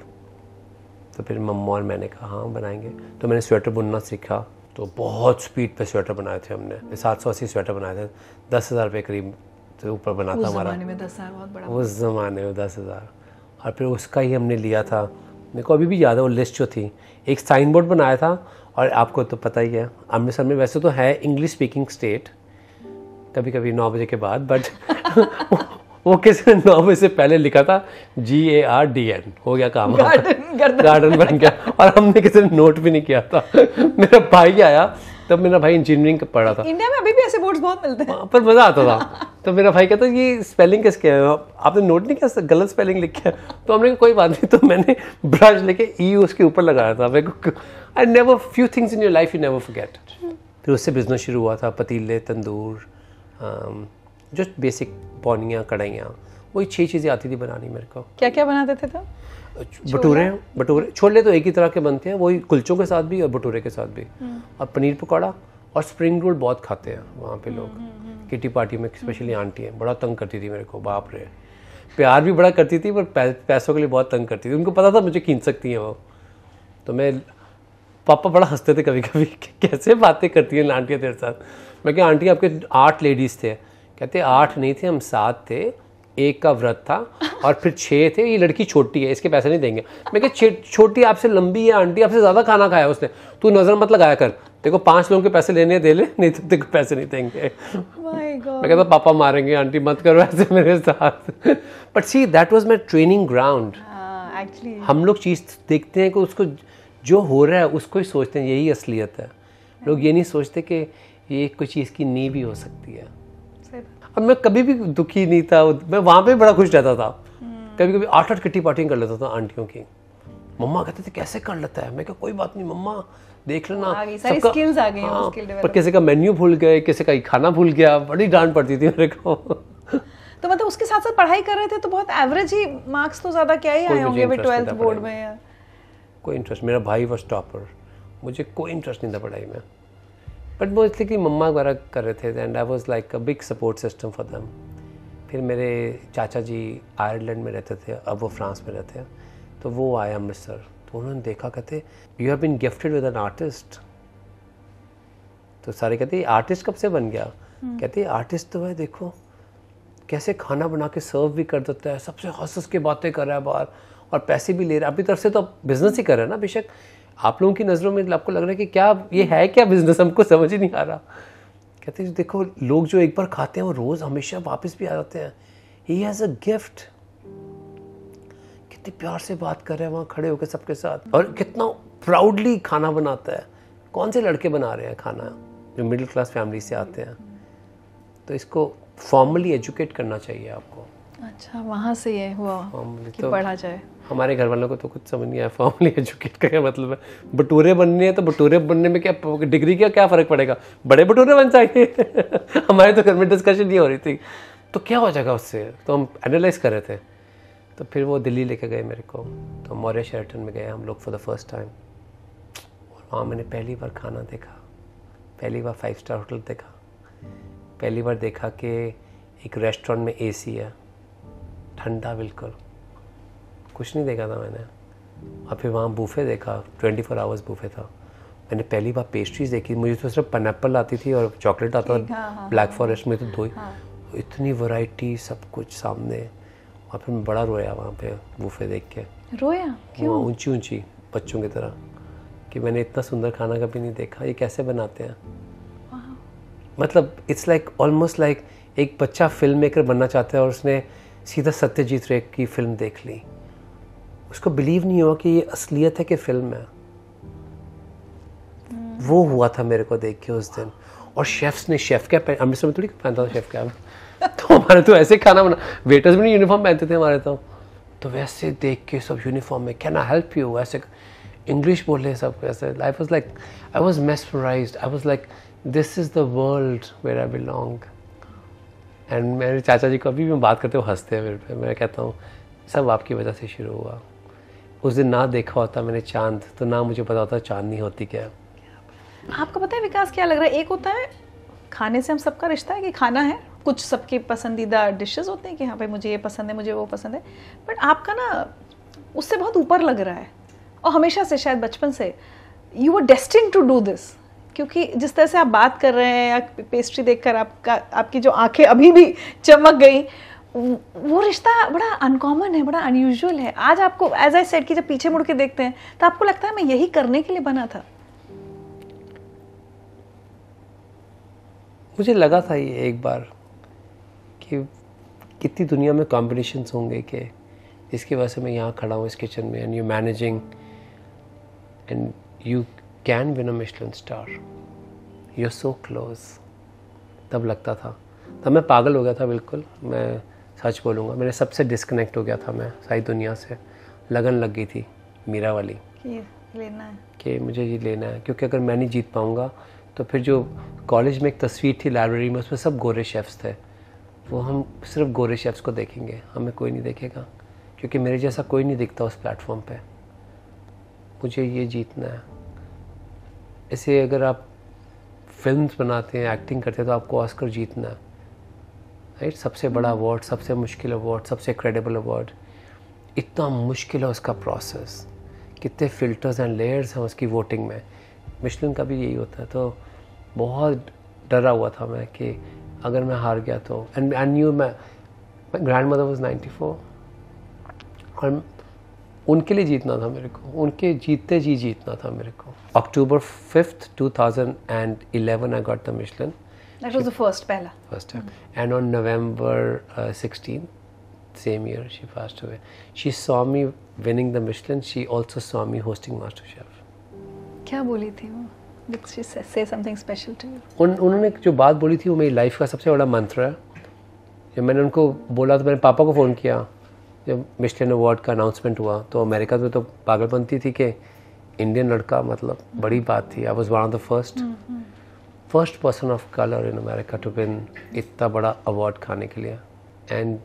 तो फिर मम्मा और मैंने कहा हाँ बनाएंगे तो मैंने स्वेटर बुनना सीखा तो बहुत स्पीड पे स्वेटर बनाए थे हमने सात सौ अस्सी स्वेटर बनाए थे दस हज़ार रुपये करीब से ऊपर बना था हमारा उस ज़माने में दस हज़ार और फिर उसका ही हमने लिया था मेरे को अभी भी याद है वो लिस्ट जो थी एक साइन बोर्ड बनाया था और आपको तो पता ही है अमृतसर में वैसे तो है इंग्लिश स्पीकिंग स्टेट कभी कभी नौ बजे के बाद बट *laughs* वो किसने *laughs* नौ बजे से पहले लिखा था G A R D N हो गया काम गार्डन गार्डन *laughs* बन गया और हमने किसी ने नोट भी नहीं किया था *laughs* मेरा भाई आया तब मेरा भाई इंजीनियरिंग का पढ़ा था इंडिया में अभी भी ऐसे बोर्ड्स बहुत मिलते हैं हाँ, पर मज़ा आता था तो मेरा भाई कहता ये स्पेलिंग किसके है आपने नोट नहीं किया गलत स्पेलिंग लिख लिखा तो हमने कोई बात नहीं तो मैंने ब्रश लेके ई e उसके ऊपर लगाया था I never few things in your life you never forget फिर उससे बिजनेस शुरू हुआ था पतीले तंदूर um, जो बेसिक बौनियाँ कढ़ाइयाँ वही छः चीज़ें आती थी बनानी मेरे को क्या क्या बनाते थे तब भटूरे भटूरे छोले तो एक ही तरह के बनते हैं वही कुल्चों के साथ भी और भटूरे के साथ भी हम्म। और पनीर पकौड़ा और स्प्रिंग रोल बहुत खाते हैं वहाँ पे लोग किटी हम्म, पार्टी हम्म, में स्पेशली आंटी हैं बड़ा तंग करती थी मेरे को बाप रे प्यार भी बड़ा करती थी पर पैसों के लिए बहुत तंग करती थी उनको पता था मुझे खींच सकती हैं वो तो मैं पापा बड़ा हंसते थे कभी कभी कैसे बातें करती हैं आंटियाँ तेरे साथ मैं क्या आंटी आपके आठ लेडीज़ थे कहते आठ नहीं थे हम सात थे एक का व्रत था और फिर छः थे ये लड़की छोटी है इसके पैसे नहीं देंगे मैं कह छोटी आपसे लंबी है आंटी आपसे ज़्यादा खाना खाया उसने तू नज़र मत लगाया कर देखो पाँच लोगों के पैसे लेने दे ले नहीं तो देखो पैसे नहीं देंगे मैं कहता पापा मारेंगे आंटी मत करो ऐसे मेरे साथ but see that was my training ground हम लोग चीज़ देखते हैं कि उसको जो हो रहा है उसको ही सोचते हैं यही असलियत है लोग ये नहीं सोचते कि ये कोई चीज़ की नींव भी हो सकती है अब मैं कभी भी दुखी नहीं था मैं वहाँ पे बड़ा खुश रहता था कभी कभी आठ आठ किट्टी पार्टियाँ कर लेता था आंटियों की मम्मा कहते थे कैसे कर लेता है मैं क्या कोई बात नहीं मम्मा देख लेना स्किल्स आ गई हाँ, पर किसी का मेन्यू भूल गए किसी का खाना भूल गया बड़ी डांट पड़ती थी मेरे को तो मतलब उसके साथ साथ पढ़ाई कर रहे थे तो बहुत एवरेज ही मार्क्स तो ज़्यादा क्या ही आए होंगे ट्वेल्थ बोर्ड में कोई इंटरेस्ट मेरा भाई वॉज टॉपर मुझे कोई इंटरेस्ट नहीं था पढ़ाई में बट मोस्टली मम्मा द्वारा कर रहे थे and I was like a big support system for them फिर मेरे चाचा जी आयरलैंड में रहते थे अब वो फ्रांस में रहते हैं तो वो आया अमृतसर तो उन्होंने देखा कहते you have been gifted with an artist तो सारे कहते आर्टिस्ट कब से बन गया hmm. कहते आर्टिस्ट तो है देखो कैसे खाना बना के सर्व भी कर देता है सबसे हंस हंस के बातें कर रहा है बाहर और पैसे भी ले रहा है अपनी तरफ से तो बिजनेस ही कर रहा है ना बेशक आप लोगों की नज़रों में मतलब आपको लग रहा है कि क्या ये है क्या बिज़नेस हमको समझ ही नहीं आ रहा कहते हैं देखो लोग जो एक बार खाते हैं वो रोज़ हमेशा वापस भी आ जाते हैं ही हैज़ अ गिफ्ट कितने प्यार से बात कर रहे हैं वहाँ खड़े होकर सबके साथ और कितना प्राउडली खाना बनाता है कौन से लड़के बना रहे हैं खाना जो मिडिल क्लास फैमिली से आते हैं तो इसको फॉर्मली एजुकेट करना चाहिए आपको अच्छा वहाँ से ये हुआ कि तो पढ़ा जाए हमारे घर वालों को तो कुछ समझ नहीं आया फॉर्मली एजुकेट का क्या मतलब है भटूरे बनने हैं तो भटूरे बनने में क्या डिग्री का क्या फ़र्क पड़ेगा बड़े भटूरे बन जाएंगे *laughs* हमारे तो घर में डिस्कशन ये हो रही थी तो क्या हो जाएगा उससे तो हम एनालाइज कर रहे थे तो फिर वो दिल्ली लेके गए मेरे को तो मौर्य शेरटन में गए हम लोग फॉर द फर्स्ट टाइम और वहाँ मैंने पहली बार खाना देखा पहली बार फाइव स्टार होटल देखा पहली बार देखा कि एक रेस्टोरेंट में एसी है ठंडा बिल्कुल कुछ नहीं देखा था मैंने और फिर वहाँ बूफे देखा ट्वेंटी फोर आवर्स बूफे था मैंने पहली बार पेस्ट्रीज देखी मुझे तो सिर्फ पनएप्पल आती थी और चॉकलेट आता था ब्लैक फॉरेस्ट हाँ, हाँ, हाँ, में तो दो ही इतनी वैरायटी सब कुछ सामने और फिर मैं बड़ा रोया वहाँ पे बूफे देख के रोया क्यों ऊंची ऊंची बच्चों की तरह कि मैंने इतना सुंदर खाना कभी नहीं देखा ये कैसे बनाते हैं मतलब इट्स लाइक ऑलमोस्ट लाइक एक बच्चा फिल्म मेकर बनना चाहता है और उसने सीधा सत्यजीत रे की फिल्म देख ली उसको बिलीव नहीं हुआ कि ये असलियत है कि फिल्म है वो हुआ था मेरे को देख के उस दिन और शेफ्स ने शेफ पहन अमृतसर में थोड़ी पहनता था शेफ क्या *laughs* तो हमारे तो ऐसे खाना बना वेटर्स भी नहीं यूनिफॉर्म पहनते थे हमारे तो तो वैसे देख के सब यूनिफॉर्म में कैन आई हेल्प यू ऐसे इंग्लिश बोल हैं सब ऐसे life was like I was mesmerised I was like this is the world where I belong and मेरे चाचा जी को अभी भी बात करते हुए हंसते हैं मेरे पे मैं कहता हूँ सब आपकी वजह से शुरू हुआ उस दिन ना देखा होता मैंने चांद तो ना मुझे पता होता चांदनी होती क्या आपको पता है विकास क्या लग रहा है एक होता है खाने से हम सबका रिश्ता है कि खाना है कुछ सबके पसंदीदा डिशेस होते हैं कि हाँ भाई मुझे ये पसंद है मुझे वो पसंद है बट आपका ना उससे बहुत ऊपर लग रहा है और हमेशा से शायद बचपन से you are destined to do this क्योंकि जिस तरह से आप बात कर रहे हैं या पेस्ट्री देखकर आपका आपकी जो आंखें अभी भी चमक गई वो रिश्ता बड़ा अनकॉमन है बड़ा अनयूजल है आज आपको एज आई सेड कि जब पीछे मुड़ के देखते हैं तो आपको लगता है मैं यही करने के लिए बना था मुझे लगा था ये एक बार कि कितनी दुनिया में कॉम्बिनेशन होंगे कि जिसकी वजह से मैं यहाँ खड़ा हूँ इस किचन में and you managing and you can win a Michelin star you are so close तब लगता था तब मैं पागल हो गया था बिल्कुल मैं सच बोलूँगा मेरे सबसे डिस्कनेक्ट हो गया था मैं सारी दुनिया से लगन लग गई थी मीरा वाली लेना है कि मुझे ये लेना है क्योंकि अगर मैं नहीं जीत पाऊँगा तो फिर जो कॉलेज में एक तस्वीर थी लाइब्रेरी में उसमें सब गोरे शेफ्स थे वो हम सिर्फ गोरे शेफ्स को देखेंगे हमें कोई नहीं देखेगा क्योंकि मेरे जैसा कोई नहीं दिखता उस प्लेटफॉर्म पे मुझे ये जीतना है इसे अगर आप फिल्म्स बनाते हैं एक्टिंग करते हैं तो आपको ऑस्कर जीतना है राइट सबसे बड़ा अवार्ड hmm. सबसे मुश्किल अवार्ड सबसे क्रेडिबल अवार्ड इतना मुश्किल है उसका प्रोसेस कितने फिल्टर्स एंड लेयर्स हैं उसकी वोटिंग में मिशलिन का भी यही होता है तो बहुत डरा हुआ था मैं कि अगर मैं हार गया तो एंड एंड यू मैं grandmother was ninety four और उनके लिए जीतना था मेरे को उनके जीतते जी जीतना था मेरे को October fifth two thousand and eleven I got the Michelin That was the first Pella. First time. Mm-hmm. And on November uh, 16th, same year, she passed away. She saw me winning the Michelin. She also saw me hosting MasterChef. क्या बोली थी वो? Did she say something special to you? उन उन्होंने जो बात बोली थी वो मेरी लाइफ का सबसे बड़ा मंत्र है जब मैंने उनको बोला तो मैंने पापा को फ़ोन किया जब मिशलिन अवार्ड का अनाउंसमेंट हुआ तो अमेरिका में तो पागलपंती थी कि इंडियन लड़का मतलब बड़ी बात थी I was one of the first first person of colour in America to win इतना बड़ा अवार्ड खाने के लिए एंड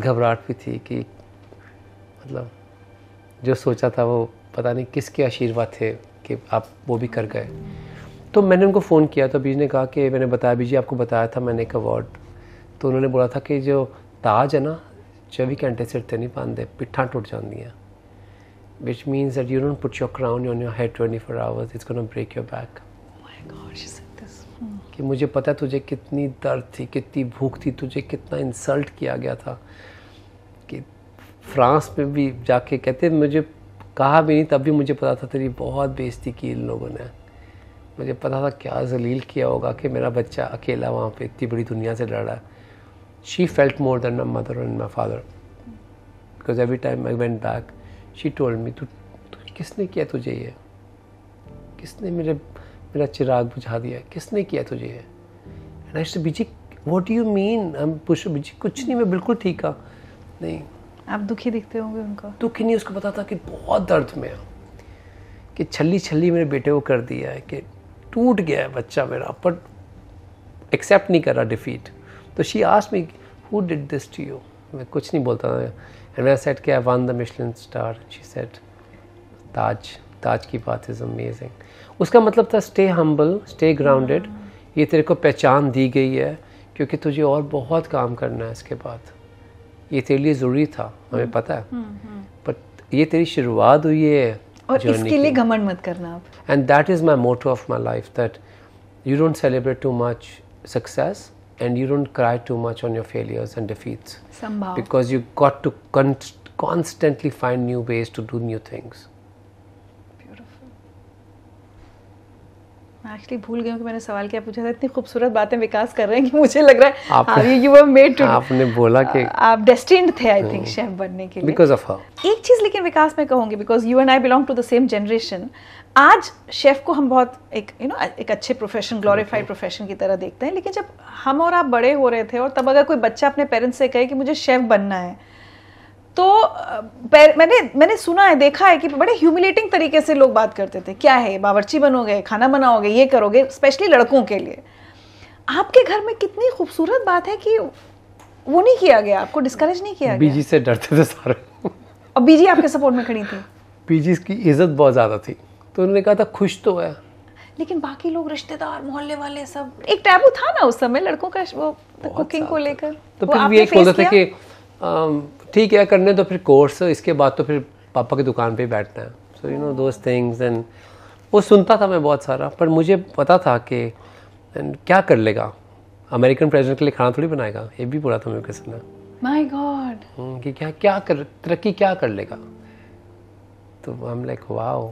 घबराहट भी थी कि मतलब जो सोचा था वो पता नहीं किसके आशीर्वाद थे कि आप वो भी कर गए तो मैंने उनको फ़ोन किया तो बीज ने कहा कि मैंने बताया बीजी आपको बताया था मैंने एक अवार्ड तो उन्होंने बोला था कि जो ताज है ना चौबीस घंटे सिर ते नहीं पाते पिट्ठा जाती हैं which means that you don't put your crown on your head twenty four hours it's gonna break your back कि मुझे पता है तुझे कितनी दर्द थी कितनी भूख थी तुझे कितना इंसल्ट किया गया था कि फ्रांस में भी जाके कहते मुझे कहा भी नहीं तब भी मुझे पता था तेरी बहुत बेइज्जती की इन लोगों ने मुझे पता था क्या जलील किया होगा कि मेरा बच्चा अकेला वहाँ पे इतनी बड़ी दुनिया से लड़ रहा है she felt more than my mother and my father because every time I went back she told me तू किसने किया तुझे ये किसने मेरे मेरा चिराग बुझा दिया किसने किया तुझे and Biji what you mean Biji कुछ नहीं मैं बिल्कुल ठीक हाँ नहीं आप दुखी दिखते होंगे उनका दुखी नहीं उसको पता था कि बहुत दर्द में कि छली छली मेरे बेटे को कर दिया है कि टूट गया है बच्चा मेरा बट एक्सेप्ट नहीं कर रहा डिफीट तो she ask me who did this to you मैं कुछ नहीं बोलता था एंड आई सेट कि I won the Michelin star she said Taj Taj की बात इज़ अमेजिंग उसका मतलब था स्टे हम्बल स्टे ग्राउंडेड ये तेरे को पहचान दी गई है क्योंकि तुझे और बहुत काम करना है इसके बाद ये तेरे लिए ज़रूरी था हमें पता है बट हम्म, हम्म। ये तेरी शुरुआत हुई है और इसके लिए घमंड मत करना आप and that is my motto of my life that you don't celebrate too much success and you don't cry too much on your failures and defeats because you got to to find new ways to do new things मैं हाँ, actually भूल गई हूँ कि मैंने सवाल क्या पूछा था इतनी खूबसूरत बातें विकास कर रहे हैं कि मुझे लग रहा है आप you यू मेड टू आपने बोला कि आप डेस्टिंड थे आई थिंक शेफ बनने के लिए बिकॉज ऑफ हर एक चीज़ लेकिन विकास मैं कहूंगी because you and I belong to the same generation आज शेफ को हम बहुत एक यू you नो know, एक अच्छे प्रोफेशन ग्लोरीफाइड प्रोफेशन की तरह देखते हैं लेकिन जब हम और आप बड़े हो रहे थे और तब अगर कोई बच्चा अपने पेरेंट्स से कहे कि मुझे शेफ बनना है तो मैंने मैंने सुना है देखा है कि बड़े ह्यूमिलेटिंग तरीके से लोग बात करते थे क्या है बावर्ची बनोगे खाना बनाओगे ये करोगे स्पेशली लड़कों के लिए आपके घर में कितनी खूबसूरत बात है कि वो नहीं किया गया आपको डिस्करेज नहीं किया बीजी से डरते थे सारे और बीजी आपके सपोर्ट में खड़ी थी बीजी की इज्जत बहुत ज़्यादा थी तो उन्होंने कहा था खुश तो है लेकिन बाकी लोग रिश्तेदार मोहल्ले वाले सब एक टैबू था ना उस समय लड़कों का वो कुकिंग को लेकर तो फिर भी एक बोलते थे कि ठीक है करने तो फिर कोर्स इसके बाद तो फिर पापा की दुकान पे बैठना है so you know those things and वो सुनता था मैं बहुत सारा पर मुझे पता था कि क्या कर लेगा अमेरिकन प्रेसिडेंट के लिए खाना थोड़ी बनाएगा ये भी बुरा था मेरे को सुनना माय गॉड कि क्या क्या कर तरक्की क्या कर लेगा तो आई एम लाइक वाओ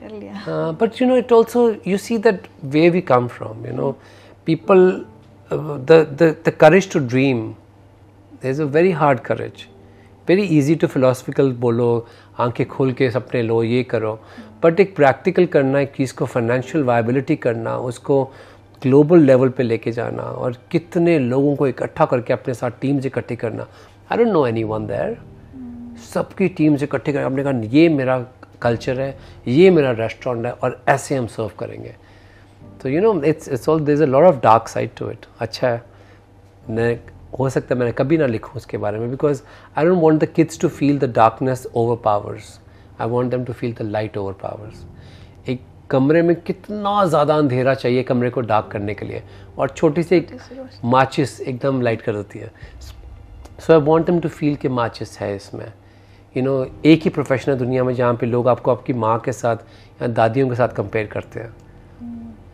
कर लिया but you know it also you see that way we come from you know people the the courage to dream there is a very hard courage very easy to philosophical बोलो आंखें खोल के सपने लो ये करो but एक practical करना एक चीज़ को फाइनेंशियल वायबिलिटी करना उसको ग्लोबल लेवल पे लेके जाना और कितने लोगों को इकट्ठा करके अपने साथ टीम्स इकट्ठी करना I don't know anyone there सबकी टीम्स इकट्ठी करना अपने कहा ये मेरा कल्चर है ये मेरा रेस्टोरेंट है और ऐसे हम सर्व करेंगे तो you know it's it's all there is a lot of dark side to it अच्छा है हो सकता है मैंने कभी ना लिखूँ उसके बारे में because I don't want the kids to feel the darkness overpowers I want them to feel the light overpowers एक कमरे में कितना ज़्यादा अंधेरा चाहिए कमरे को डार्क करने के लिए और छोटी सी एक माचिस एकदम लाइट कर देती है so I want them to feel के माचिस है इसमें यू you नो know, एक ही प्रोफेशन है दुनिया में जहाँ पे लोग आपको आपकी माँ के साथ या दादियों के साथ कंपेयर करते हैं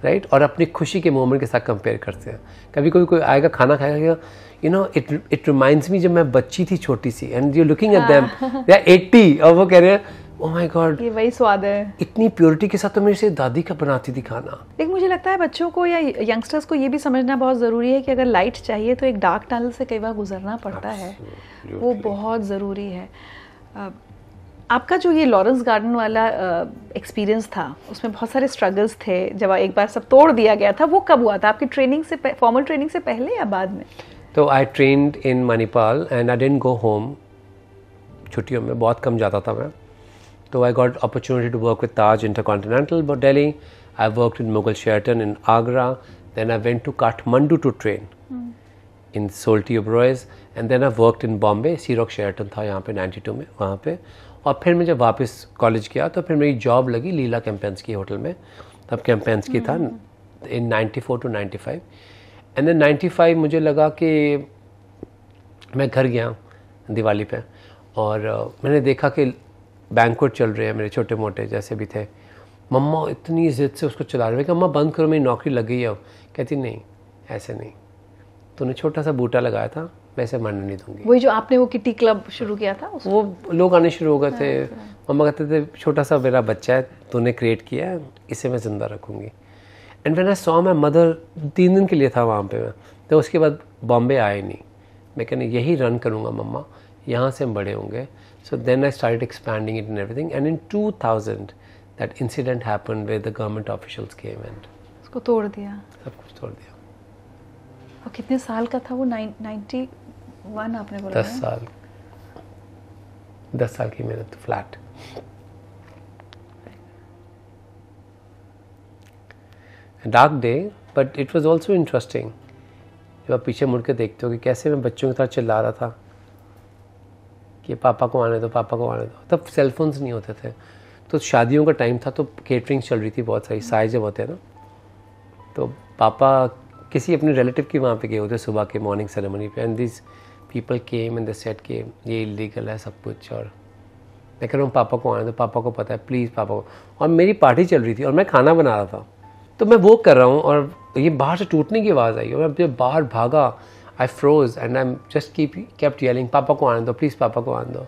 राइट hmm. right? और अपनी खुशी के मोमेंट के साथ कंपेयर करते हैं कभी कोई कोई आएगा खाना खाएगा you know it it reminds me जब मैं बच्ची थी छोटी सी and you looking at them या आर और वो कह रहे हैं Oh my God, ये वही स्वाद है इतनी प्योरिटी के साथ तो मेरे से दादी का बनाती थी खाना एक मुझे लगता है बच्चों को या यंगस्टर्स को ये भी समझना बहुत ज़रूरी है कि अगर लाइट चाहिए तो एक डार्क टनल से कई बार गुजरना पड़ता है वो बहुत ज़रूरी है आपका जो ये लॉरेंस गार्डन वाला एक्सपीरियंस था उसमें बहुत सारे स्ट्रगल्स थे जब एक बार सब तोड़ दिया गया था वो कब हुआ था आपकी ट्रेनिंग से फॉर्मल ट्रेनिंग से पहले या बाद में तो I trained in Manipal and I didn't go home छुट्टियों में बहुत कम जाता था मैं तो I got opportunity to work with Taj Intercontinental Delhi I work in Mughal Sheraton in Agra then I went to Kathmandu to train in Soaltee Oberoi's and then I work in Bombay Searock Sheraton था यहाँ पे टू में वहाँ पे और फिर मैं जब वापस कॉलेज गया तो फिर मेरी जॉब लगी लीला कैंपेंस की होटल में तब कैंपेन्स की था in ninety four to ninety five and then five मुझे लगा कि मैं घर गया दिवाली पे और मैंने देखा कि बैंकुट चल रहे हैं मेरे छोटे मोटे जैसे भी थे मम्मा इतनी ज़िद से उसको चला रहे कि अम्मा बंद करो मेरी नौकरी लग गई है कहती नहीं ऐसे नहीं तूने तो छोटा सा बूटा लगाया था मैं ऐसे मरने नहीं दूंगी वही जो आपने वो किटी क्लब शुरू किया था वो लोग आने शुरू हो गए थे हाँ, हाँ। मम्मा कहते थे छोटा सा मेरा बच्चा है तूने क्रिएट किया है इसे मैं ज़िंदा रखूँगी and when I saw my mother तीन दिन के लिए था वहाँ पे मैं तो उसके बाद बॉम्बे आए नहीं मैं कहने यही रन करूँगा मम्मा यहाँ से हम बड़े होंगे so then I start expanding it in everything and in two thousand that incident happen with the government officials के इवेंट उसको तोड़ दिया सब कुछ तोड़ दिया और कितने साल का था वो नाइन्टी वन आपने बोला दस साल दस साल की मेहनत तो flat dark day but it was also interesting जब आप पीछे मुड़ के देखते हो कि कैसे मैं बच्चों के साथ चिल्ला रहा था कि पापा को आने दो पापा को आने दो तब सेलफोन्स नहीं होते थे तो शादियों का टाइम था तो केटरिंग चल रही थी बहुत सारी साय जब होते हैं ना तो पापा किसी अपने रिलेटिव के वहाँ पे गए होते सुबह के मॉर्निंग सेरेमनी पे and this people came and the set के ये इलीगल है सब कुछ और मैं कह रहा हूँ पापा को आने दो पापा को पता है प्लीज़ पापा को और मेरी पार्टी चल रही थी और मैं खाना बना रहा था तो मैं वो कर रहा हूँ और ये बाहर से टूटने की आवाज़ आई और मैं जब बाहर भागा I froze and I am just keep kept yelling पापा को आने दो प्लीज़ पापा को आने दो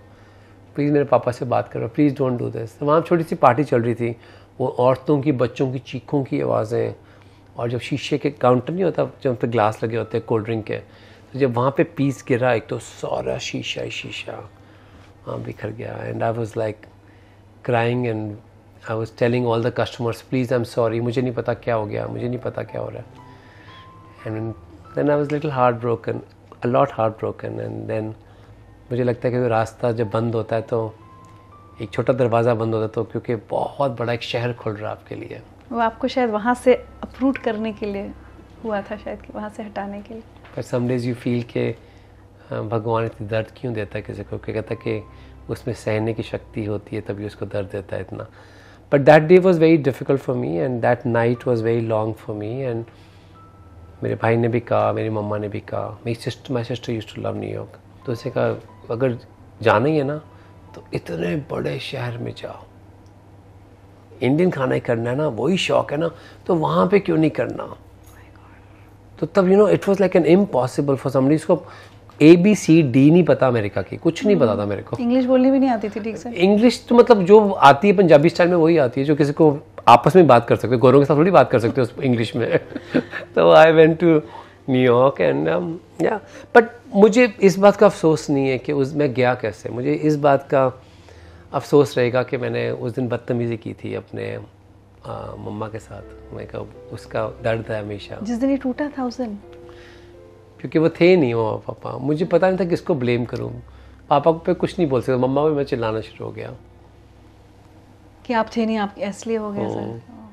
प्लीज़ मेरे पापा से बात करो प्लीज़ डोंट डू दिस तो वहाँ छोटी सी पार्टी चल रही थी वो औरतों की बच्चों की चीखों की आवाज़ें और जब शीशे के काउंटर नहीं होता जब पे ग्लास लगे होते हैं कोल्ड ड्रिंक के तो जब वहाँ पे पीस गिरा एक तो सारा शीशा ही शीशा हाँ बिखर गया and I was like crying and I was telling all the customers please I am sorry मुझे नहीं पता क्या हो गया मुझे नहीं पता क्या हो रहा है and then I was little heart broken a lot heart broken and then मुझे लगता है कि रास्ता जब बंद होता है तो एक छोटा दरवाज़ा बंद होता है तो क्योंकि बहुत बड़ा एक शहर खुल रहा है आपके लिए वो आपको शायद वहाँ से अप्रूट करने के लिए हुआ था शायद कि वहाँ से हटाने के लिए पर सम डेज यू फील के भगवान इतनी दर्द क्यों देता है किसी को क्या कहता है कि उसमें सहने की शक्ति होती है तभी उसको दर्द देता है इतना but that day was very difficult for me and that night was very long for me and मेरे भाई ने भी कहा मेरी मम्मा ने भी कहा मेरी sister my sister use to love New York तो उसने कहा अगर जाना ही है ना तो इतने बड़े शहर में जाओ इंडियन खाना ही करना है ना वही शौक है ना तो वहाँ पे क्यों नहीं करना oh तो तब you know it was like an impossible for समी उसको ए बी सी डी नहीं पता अमेरिका की कुछ नहीं पता था मेरे को इंग्लिश बोलनी भी नहीं आती थी ठीक से इंग्लिश तो मतलब जो आती है पंजाबी स्टाइल में वही आती है जो किसी को आपस में बात कर सकते गौरव के साथ थोड़ी बात कर सकते हो इंग्लिश में *laughs* तो I went to New York and या बट मुझे इस बात का अफसोस नहीं है कि उस मैं गया कैसे मुझे इस बात का अफसोस रहेगा कि मैंने उस दिन बदतमीज़ी की थी अपने मम्मा के साथ मैं उसका दर्द है हमेशा जिस दिन ये टूटा था उस दिन क्योंकि वो थे नहीं वो पापा मुझे पता नहीं था किसको ब्लेम करूँ पापा पे कुछ नहीं बोल सकता मम्मा पे मैं चिल्लाना शुरू हो गया कि आप थे नहीं आप इसलिए हो गए हाँ।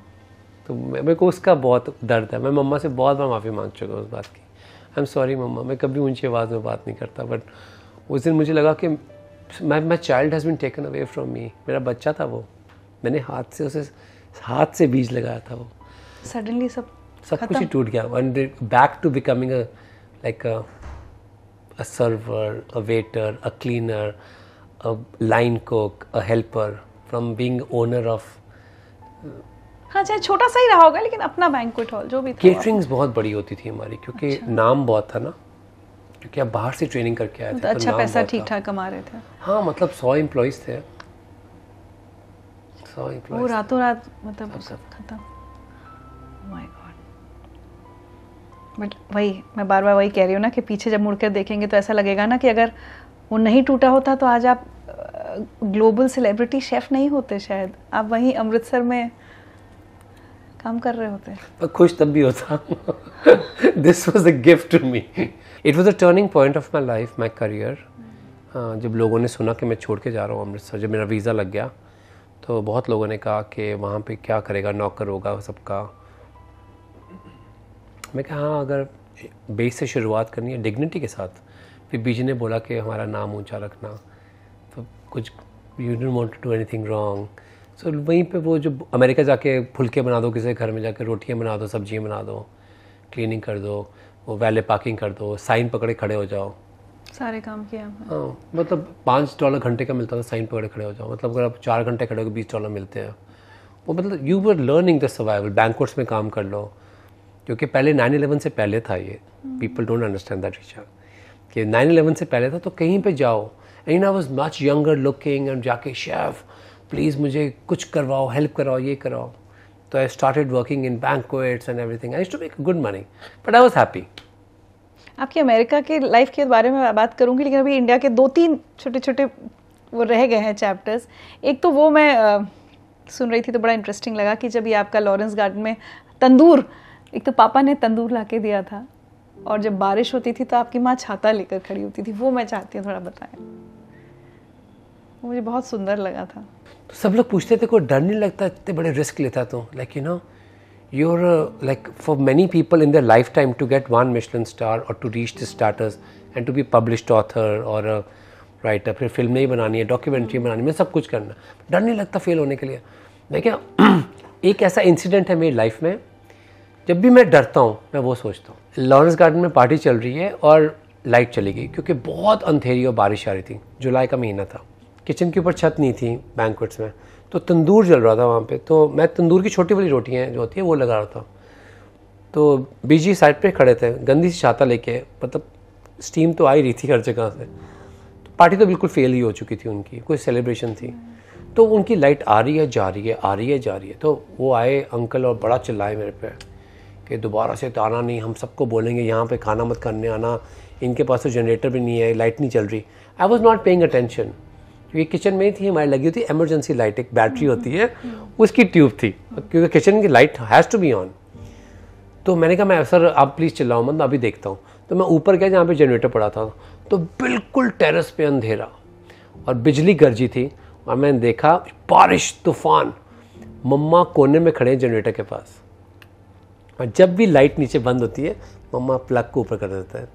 तो मेरे को उसका बहुत दर्द है मैं मम्मा से बहुत बार माफ़ी मांग चुका हूँ उस बात की आई एम सॉरी मम्मा मैं कभी ऊंची आवाज़ में बात नहीं करता बट उस दिन मुझे लगा कि मैं my child has been taken away from me मेरा बच्चा था वो मैंने हाथ से उसे हाथ से बीज लगाया था वो सडनली सब सब कुछ ही टूट गया back to becoming a like a, a server, a waiter, a cleaner, a line cook, a helper, from being owner of हाँ चाहे छोटा सा ही रहा होगा लेकिन अपना बैंकुट हॉल जो भी था केटरिंग्स बहुत बड़ी होती थी हमारी क्योंकि अच्छा। नाम बहुत था ना क्योंकि आप बाहर से ट्रेनिंग करके आए थे तो, तो अच्छा तो पैसा ठीक ठाक कमा रहे थे हाँ मतलब सौ एम्प्लॉयज थे सौ एम्प्लॉयज वो रातों रात मतलब सब खत्म माय oh गॉड बट वही मैं बार बार वही कह रही हूँ ना कि पीछे जब मुड़कर देखेंगे तो ऐसा लगेगा ना कि अगर वो नहीं टूटा होता तो आज आप ग्लोबल सेलिब्रिटी शेफ नहीं होते शायद आप वहीं अमृतसर में काम कर रहे होते पर खुश तब भी होता this *laughs* was a gift to me it was a turning point of my life my career जब लोगों ने सुना कि मैं छोड़ के जा रहा हूँ अमृतसर जब मेरा वीज़ा लग गया तो बहुत लोगों ने कहा कि वहाँ पे क्या करेगा नौकर होगा सबका मैं कहा हाँ अगर बेस से शुरुआत करनी है डिग्निटी के साथ फिर बीजे ने बोला कि हमारा नाम ऊंचा रखना तो कुछ you don't want to do anything wrong so वहीं पे वो जो अमेरिका जाके फुलके बना दो किसी घर में जाके रोटियाँ बना दो सब्जियाँ बना दो क्लीनिंग कर दो वो वैले पार्किंग कर दो साइन पकड़े खड़े हो जाओ सारे काम किया हाँ मतलब पाँच डॉलर घंटे का मिलता था साइन पकड़े खड़े हो जाओ मतलब अगर आप चार घंटे खड़े हो बीस डॉलर मिलते हैं वो मतलब you were learning the survival banquets में काम कर लो क्योंकि पहले नाइन इलेवन से पहले था ये people don't understand that richer कि नाइन इलेवन से पहले था तो कहीं पे जाओ and I was much younger looking and जाके शेफ़ प्लीज़ मुझे कुछ करवाओ हेल्प कराओ ये कराओ तो I started working in bank and everything I to make good money but I was happy आपकी अमेरिका के लाइफ के बारे में बात करूंगी लेकिन अभी इंडिया के दो तीन छोटे छोटे वो रह गए हैं चैप्टर्स एक तो वो मैं आ, सुन रही थी तो बड़ा इंटरेस्टिंग लगा कि जब ये आपका लॉरेंस गार्डन में तंदूर एक तो पापा ने तंदूर ला के दिया था और जब बारिश होती थी तो आपकी माँ छाता लेकर खड़ी होती थी वो मैं चाहती हूँ थोड़ा बताएं मुझे बहुत सुंदर लगा था तो सब लोग पूछते थे कोई डर नहीं लगता इतने बड़े रिस्क लेता तो like you know your like for many people in the life time to get one Michelin star और to reach the starters and to be published author और राइटर फिर फिल्में नहीं बनानी है डॉक्यूमेंट्री बनानी है मतलब सब कुछ करना डर नहीं लगता फेल होने के लिए मैं क्या *clears throat* एक ऐसा इंसिडेंट है मेरी लाइफ में जब भी मैं डरता हूँ मैं वो सोचता हूँ लॉरेंस गार्डन में पार्टी चल रही है और लाइट चली गई क्योंकि बहुत अंधेरी और बारिश आ रही थी जुलाई का महीना था किचन के ऊपर छत नहीं थी बैंकवेट्स में तो तंदूर जल रहा था वहाँ पे तो मैं तंदूर की छोटी वाली रोटियाँ जो होती हैं वो लगा रहा था तो बीजी साइड पे खड़े थे गंदी सी छाता लेके मतलब स्टीम तो आ ही रही थी हर जगह से तो पार्टी तो बिल्कुल फेल ही हो चुकी थी उनकी कोई सेलिब्रेशन थी तो उनकी लाइट आ रही है जा रही है आ रही है जा रही है तो वो आए अंकल और बड़ा चिल्लाए मेरे पे कि दोबारा से तो आना नहीं हम सबको बोलेंगे यहाँ पे खाना मत करने आना इनके पास तो जनरेटर भी नहीं है लाइट नहीं चल रही I was not paying attention ये किचन में ही थी हमारी लगी थी एमरजेंसी लाइट एक बैटरी हम्म। होती है उसकी ट्यूब थी क्योंकि किचन की light has to be on तो मैंने कहा मैं सर आप प्लीज़ चिल्लाओ मत मैं अभी देखता हूँ तो मैं ऊपर गया जहाँ पे जनरेटर पड़ा था तो बिल्कुल टेरेस पे अंधेरा और बिजली गरजी थी और मैंने देखा बारिश तूफान मम्मा कोने में खड़े हैं जनरेटर के पास और जब भी लाइट नीचे बंद होती है मम्मा प्लग को ऊपर कर देता है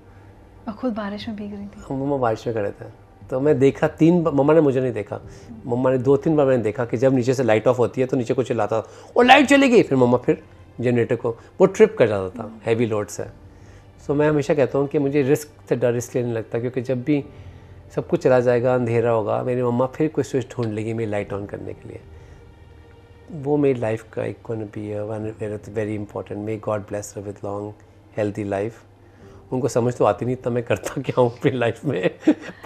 और खुद बारिश में भीग रही थी मम्मा बारिश में कर देते हैं तो मैं देखा तीन बार मम्मा ने मुझे नहीं देखा मम्मा ने दो तीन बार मैंने देखा कि जब नीचे से लाइट ऑफ होती है तो नीचे को था और लाइट चली गई फिर मम्मा फिर जनरेटर को वो ट्रिप कर जाता था हैवी लोड से सो मैं हमेशा कहता हूँ कि मुझे रिस्क से डर इसलिए नहीं लगता क्योंकि जब भी सब कुछ चला जाएगा अंधेरा होगा मेरी मम्मा फिर कोई स्विच ढूंढ लेगी मेरी लाइट ऑन करने के लिए वो मेरी लाइफ का एक be one very important may God bless with long healthy life उनको समझ तो आती नहीं इतना मैं करता *laughs* क्या हूँ अपनी लाइफ में *laughs*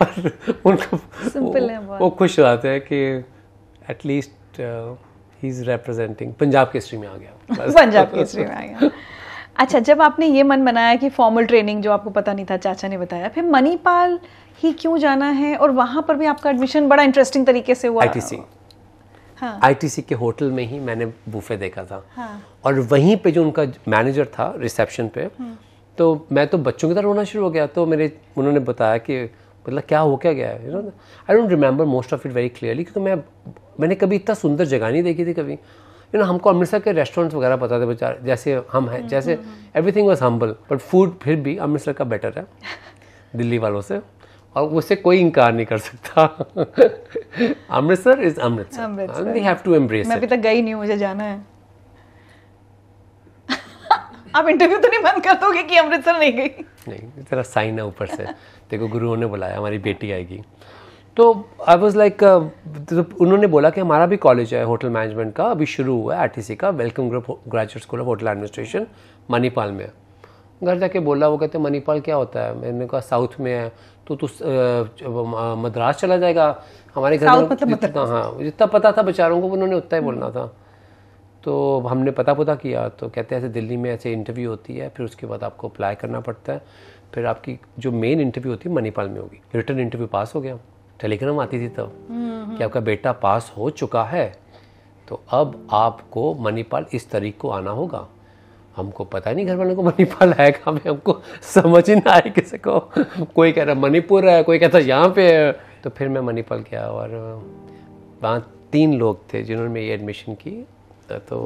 पर उनको वो, वो खुश रहते हैं कि at least he is representing Punjab की हिस्ट्री में आ गया *laughs* पंजाब की हिस्ट्री में आ गया अच्छा जब आपने ये मन बनाया कि फॉर्मल ट्रेनिंग जो आपको पता नहीं था चाचा ने बताया फिर मणिपाल ही क्यों जाना है और वहाँ पर भी आपका एडमिशन बड़ा इंटरेस्टिंग तरीके से हुआ आईटीसी हाँ. आईटीसी के होटल में ही मैंने बूफे देखा था हाँ. और वहीं पे जो उनका मैनेजर था रिसेप्शन पे हाँ। तो मैं तो बच्चों की तरह रोना शुरू हो गया तो मेरे उन्होंने बताया कि मतलब क्या हो क्या गया you know I don't remember most of it very clearly क्योंकि मैं मैंने कभी इतना सुंदर जगह नहीं देखी थी कभी यू you नो know, हमको अमृतसर के रेस्टोरेंट्स वगैरह पता थे जैसे हम हैं हम्म, जैसे everything was humble but food फिर भी अमृतसर का बेटर है *laughs* दिल्ली वालों से और उससे कोई इनकार नहीं कर सकता *laughs* Amritsar is Amritsar we have to embrace मैं अभी तक गई नहीं मुझे जाना है आप इंटरव्यू तो नहीं बंद कर दोगे कि अमृतसर नहीं गई नहीं तेरा साइन है ऊपर से देखो गुरुओं ने बुलाया हमारी बेटी आएगी तो आई वॉज लाइक उन्होंने बोला कि हमारा भी कॉलेज है होटल मैनेजमेंट का अभी शुरू हुआ है आर का welcome group graduate school of hotel administration Manipal में घर जाके बोला वो कहते मणिपाल क्या होता है मैंने कहा साउथ में है तो तू मद्रास चला जाएगा हमारे घर में मतलब हाँ जितना पता था बेचारों को उन्होंने उतना ही बोलना हम्म। था तो हमने पता पता किया तो कहते हैं ऐसे दिल्ली में ऐसे इंटरव्यू होती है फिर उसके बाद आपको अप्लाई करना पड़ता है फिर आपकी जो मेन इंटरव्यू होती है मणिपाल में होगी रिटर्न इंटरव्यू पास हो गया टेलीग्राम आती थी तब हम्म, हम्म। कि आपका बेटा पास हो चुका है तो अब आपको मणिपाल इस तारीख को आना होगा हमको पता नहीं घर वालों को मणिपाल है कहाँ पे हमको समझ ही ना आए किसी को कोई कह रहा मणिपुर है कोई कहता यहाँ पे है तो फिर मैं मणिपाल गया और वहाँ तीन लोग थे जिन्होंने मेरी एडमिशन की तो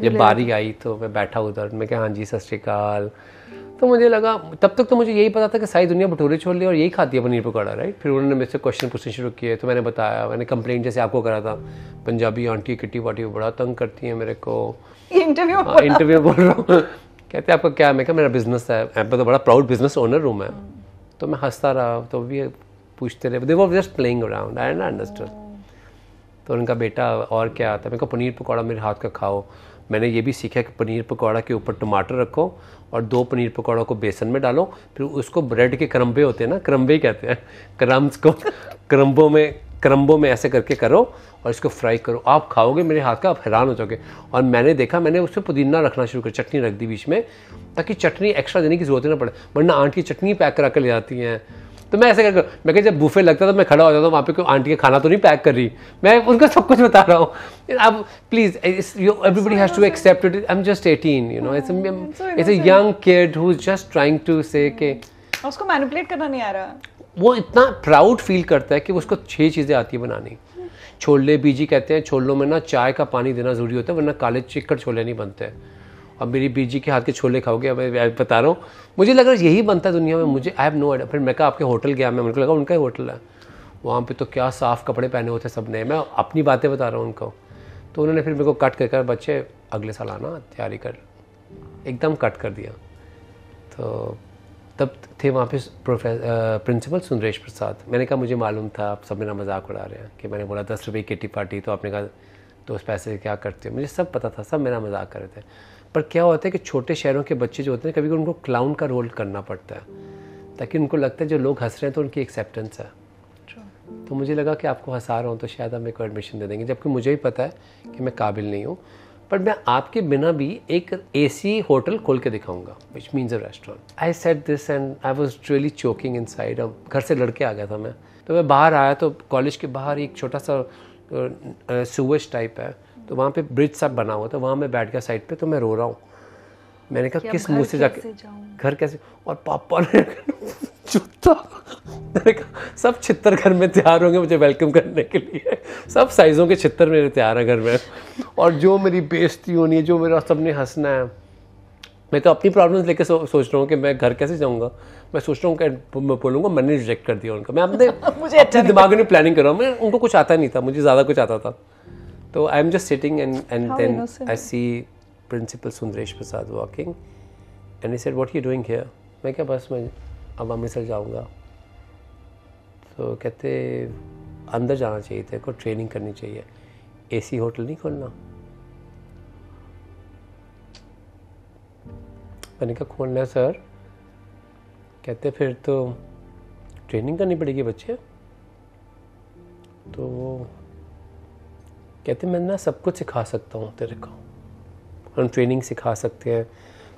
जब बारी आई तो मैं बैठा उधर मैं कहा हाँ जी सत श्रीकाल तो मुझे लगा तब तक तो मुझे यही पता था कि सारी दुनिया भटूरे छोड़ लिया और यही खाती है पनीर पकौड़ा राइट फिर उन्होंने मेरे से क्वेश्चन पूछने शुरू किए तो मैंने बताया मैंने कंप्लेंट जैसे आपको करा था पंजाबी आंटी किटी वाटी बड़ा तंग करती है मेरे को इंटरव्यू इंटरव्यू हाँ, बोल रहा हूँ कहते आपका क्या मैं क्या मेरा बिजनेस है मैं तो बड़ा प्राउड बिजनेस ओनर हूँ मैं तो मैं हंसता रहा तो भी पूछते रहे were just playing around I and understand तो उनका बेटा और क्या आता है मेरे को पनीर पकौड़ा मेरे हाथ का खाओ मैंने ये भी सीखा कि पनीर पकौड़ा के ऊपर टमाटर रखो और दो पनीर पकौड़ा को बेसन में डालो फिर उसको ब्रेड के क्रम्बे होते हैं ना क्रम्बे कहते हैं क्रम्स को क्रम्बों में क्रम्बों में ऐसे करके करो और इसको फ्राई करो आप खाओगे मेरे हाथ का आप हैरान हो जाओगे और मैंने देखा मैंने उसमें पुदीना रखना शुरू कर चटनी रख दी बीच में ताकि चटनी एक्स्ट्रा देने की जरूरत ना पड़े वरना आंट की चटनी पैक करा कर ले जाती हैं तो मैं ऐसे कर मैं कह जब बूफे लगता था मैं खड़ा हो जाता हूँ वहाँ पे आंटी का खाना तो नहीं पैक कर रही मैं उनका सब कुछ बता रहा हूँ अब please everybody has to accept it I am just eighteen you know it's it's young kid who is just trying to say के उसको मैनिपुलेट करना नहीं आ रहा वो इतना प्राउड फील करता है कि उसको छह चीज़ें आती है बनानी छोले बीजी कहते हैं छोलों में ना चाय का पानी देना ज़रूरी होता है वरना काले चिक्कड़ छोले नहीं बनते हैं अब मेरी बीजी के हाथ के छोले खाओगे मैं बता रहा हूँ मुझे लग रहा है यही बनता है दुनिया में मुझे आई हैव नो आइडिया फिर मैं कहा आपके होटल गया मैं उनको लगा उनका ही होटल है वहाँ पे तो क्या साफ़ कपड़े पहने होते सब ने मैं अपनी बातें बता रहा हूँ उनको तो उन्होंने फिर मेरे को कट कर कर बच्चे अगले साल आना तैयारी कर एकदम कट कर दिया तो तब थे वहाँ पे प्रिंसिपल सुंदरेश प्रसाद मैंने कहा मुझे मालूम था आप सब मेरा मजाक उड़ा रहे हैं कि मैंने बोला दस रुपये की किटी पार्टी तो आपने कहा तो उस पैसे क्या करते हो मुझे सब पता था सब मेरा मजाक कर रहे थे पर क्या होता है कि छोटे शहरों के बच्चे जो होते हैं कभी उनको क्लाउन का रोल करना पड़ता है ताकि उनको लगता है जो लोग हंस रहे हैं तो उनकी एक्सेप्टेंस है तो मुझे लगा कि आपको हंसा रहा हूँ तो शायद हम मेरे को एडमिशन दे देंगे जबकि मुझे ही पता है कि मैं काबिल नहीं हूँ बट मैं आपके बिना भी एक ए सी होटल खोल के दिखाऊंगा which means a restaurant I said this and I was really choking inside अब घर से लड़के आ गया था मैं तो मैं बाहर आया तो कॉलेज के बाहर एक छोटा सा सुवेज टाइप है तो वहाँ पे ब्रिज सब बना हुआ था वहाँ मैं बैठ गया साइड पे तो मैं रो रहा हूँ मैंने कहा किस मुँह से जाके घर कैसे और पापा ने *laughs* *laughs* जूता मैंने कहा सब छित्तर घर में तैयार होंगे मुझे वेलकम करने के लिए सब साइज़ों के छित्तर मेरे तैयार हैं घर में और जो मेरी बेजती होनी है जो मेरा सबने हंसना है मैं तो अपनी प्रॉब्लम्स लेके सो, सोच रहा हूँ कि मैं घर कैसे जाऊँगा मैं सोच रहा हूँ मैं बोलूँगा मैंने रिजेक्ट कर दिया उनका मैं अपने *laughs* मुझे अच्छा दिमाग में प्लानिंग कर रहा हूँ मैं उनको कुछ आता नहीं था मुझे ज़्यादा कुछ आता था तो I am just sitting and and then I see principal Sundaresh Prasad walking and he said what you doing here मैं क्या बस मैं अब अमृतसर जाऊँगा तो कहते अंदर जाना चाहिए तेरे को ट्रेनिंग करनी चाहिए एसी होटल नहीं खोलना मैंने कहा खोलना है सर कहते फिर तो ट्रेनिंग करनी पड़ेगी बच्चे तो वो कहते मैं ना सब कुछ सिखा सकता हूँ तेरे को हम ट्रेनिंग सिखा सकते हैं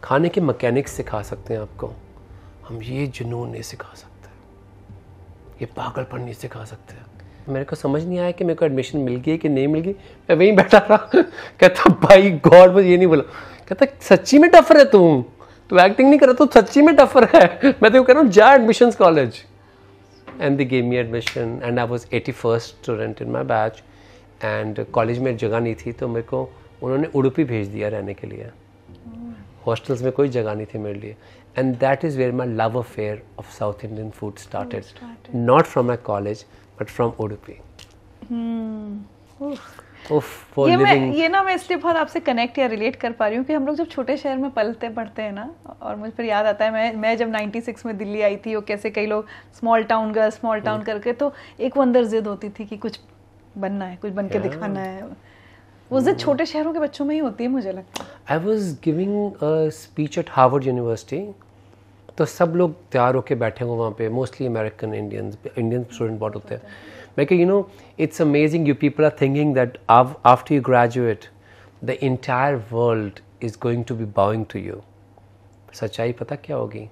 खाने के मकैनिक्स सिखा सकते हैं आपको हम ये जुनून नहीं सिखा सकते ये पागलपन नहीं सिखा सकते मेरे को समझ नहीं आया कि मेरे को एडमिशन मिल गई कि नहीं मिल गई मैं वहीं बैठा रहा कहता भाई गॉड मुझे ये नहीं बोला कहता सच्ची में टफर है तुम तू एक्टिंग नहीं कर रहा तू सच्ची में टफर है मैं तो कह रहा हूँ जा admission college and they gave me admission and I was eighty first student in my batch and college में जगह नहीं थी तो मेरे को उन्होंने उड़पी भेज दिया रहने के लिए हॉस्टल्स hmm. में कोई जगह नहीं थी मेरे लिए and that is where my love affair of South Indian food started. Oh, started. Not from my college, but from Udupi. Hmm. ये मैं ये ना मैं इसलिए बहुत आपसे कनेक्ट या रिलेट कर पा रही हूँ कि हम लोग जब छोटे शहर में पलते पढ़ते हैं ना और मुझे फिर याद आता है मैं मैं जब 96 में दिल्ली आई थी वो कैसे कई लोग स्मॉल टाउन गए स्मॉल टाउन करके तो एक वो अंदर जिद होती थी कि कुछ बनना है कुछ बन के दिखाना है वो जिद hmm. छोटे शहरों के बच्चों में ही होती है मुझे लगता है I was giving speech at Harvard University तो सब लोग तैयार होकर बैठे हुए वहाँ पे mostly American Indians Indian student बहुत होते हैं मैं you know it's amazing you people are thinking that after you graduate the entire world is going to be bowing to you सच्चाई पता क्या होगी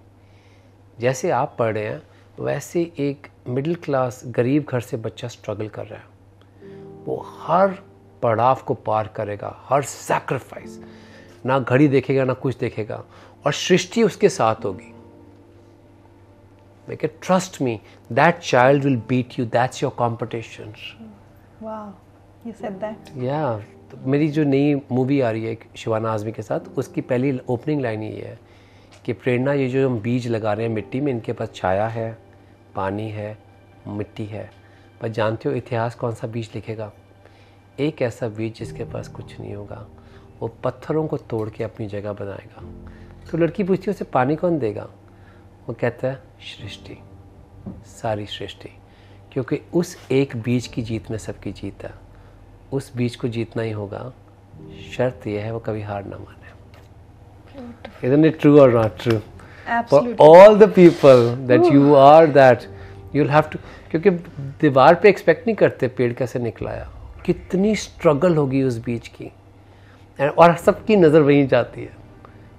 जैसे आप पढ़ रहे हैं वैसे एक मिडिल क्लास गरीब घर से बच्चा स्ट्रगल कर रहा है वो हर पड़ाव को पार करेगा हर सेक्रीफाइस ना घड़ी देखेगा ना कुछ देखेगा और सृष्टि उसके साथ होगी Make it trust me, that child will beat you. That's your competition. Wow, you said that. Yeah. तो मेरी जो नई मूवी आ रही है शिवाना आजमी के साथ उसकी पहली ओपनिंग लाइन ये है कि प्रेरणा ये जो हम बीज लगा रहे हैं मिट्टी में इनके पास छाया है पानी है मिट्टी है पर जानते हो इतिहास कौन सा बीज लिखेगा एक ऐसा बीज जिसके पास कुछ नहीं होगा वो पत्थरों को तोड़ के अपनी जगह बनाएगा तो लड़की पूछती है उसे पानी कौन देगा वो कहता है सृष्टि सारी सृष्टि क्योंकि उस एक बीज की जीत में सबकी जीत है उस बीज को जीतना ही होगा शर्त यह है वो कभी हार ना माने Isn't it true or not true? Absolutely. For all the that that Ooh. you are that क्योंकि दीवार पे एक्सपेक्ट नहीं करते पेड़ कैसे निकलाया कितनी स्ट्रगल होगी उस बीज की और सबकी नज़र वहीं जाती है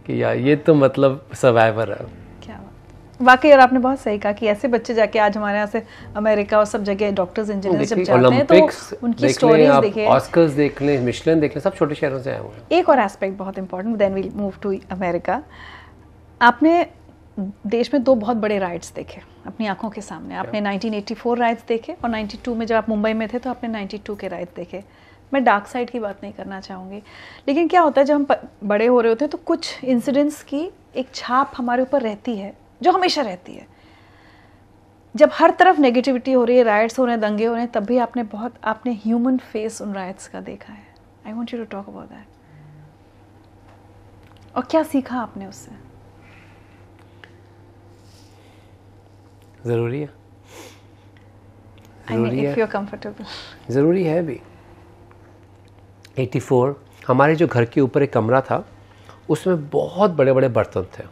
कि यार ये तो मतलब सर्वाइवर है वाकई और आपने बहुत सही कहा कि ऐसे बच्चे जाके आज हमारे यहाँ से अमेरिका और सब जगह डॉक्टर्स इंजीनियर्स जब जाते हैं तो उनकी स्टोरीज देखे ऑस्कर्स देख लें मिशलन देख लें सब छोटे शहरों से आए हुए एक और एस्पेक्ट बहुत important then we move to America आपने देश में दो बहुत बड़े राइड्स देखे अपनी आंखों के सामने आपने 1984 राइड्स देखे और 92 में जब आप मुंबई में थे तो आपने 92 के राइड्स देखे मैं डार्क साइड की बात नहीं करना चाहूँगी लेकिन क्या होता है जब हम बड़े हो रहे होते हैं तो कुछ इंसिडेंट्स की एक छाप हमारे ऊपर रहती है जो हमेशा रहती है जब हर तरफ नेगेटिविटी हो रही है राइट्स हो रहे हैं दंगे हो रहे हैं तब भी आपने बहुत आपने ह्यूमन फेस उन राइट्स का देखा है I want you to talk about that और क्या सीखा आपने उससे ज़रूरी है ज़रूरी है है ज़रूरी है भी 84 हमारे जो घर के ऊपर एक कमरा था उसमें बहुत बड़े बड़े बर्तन थे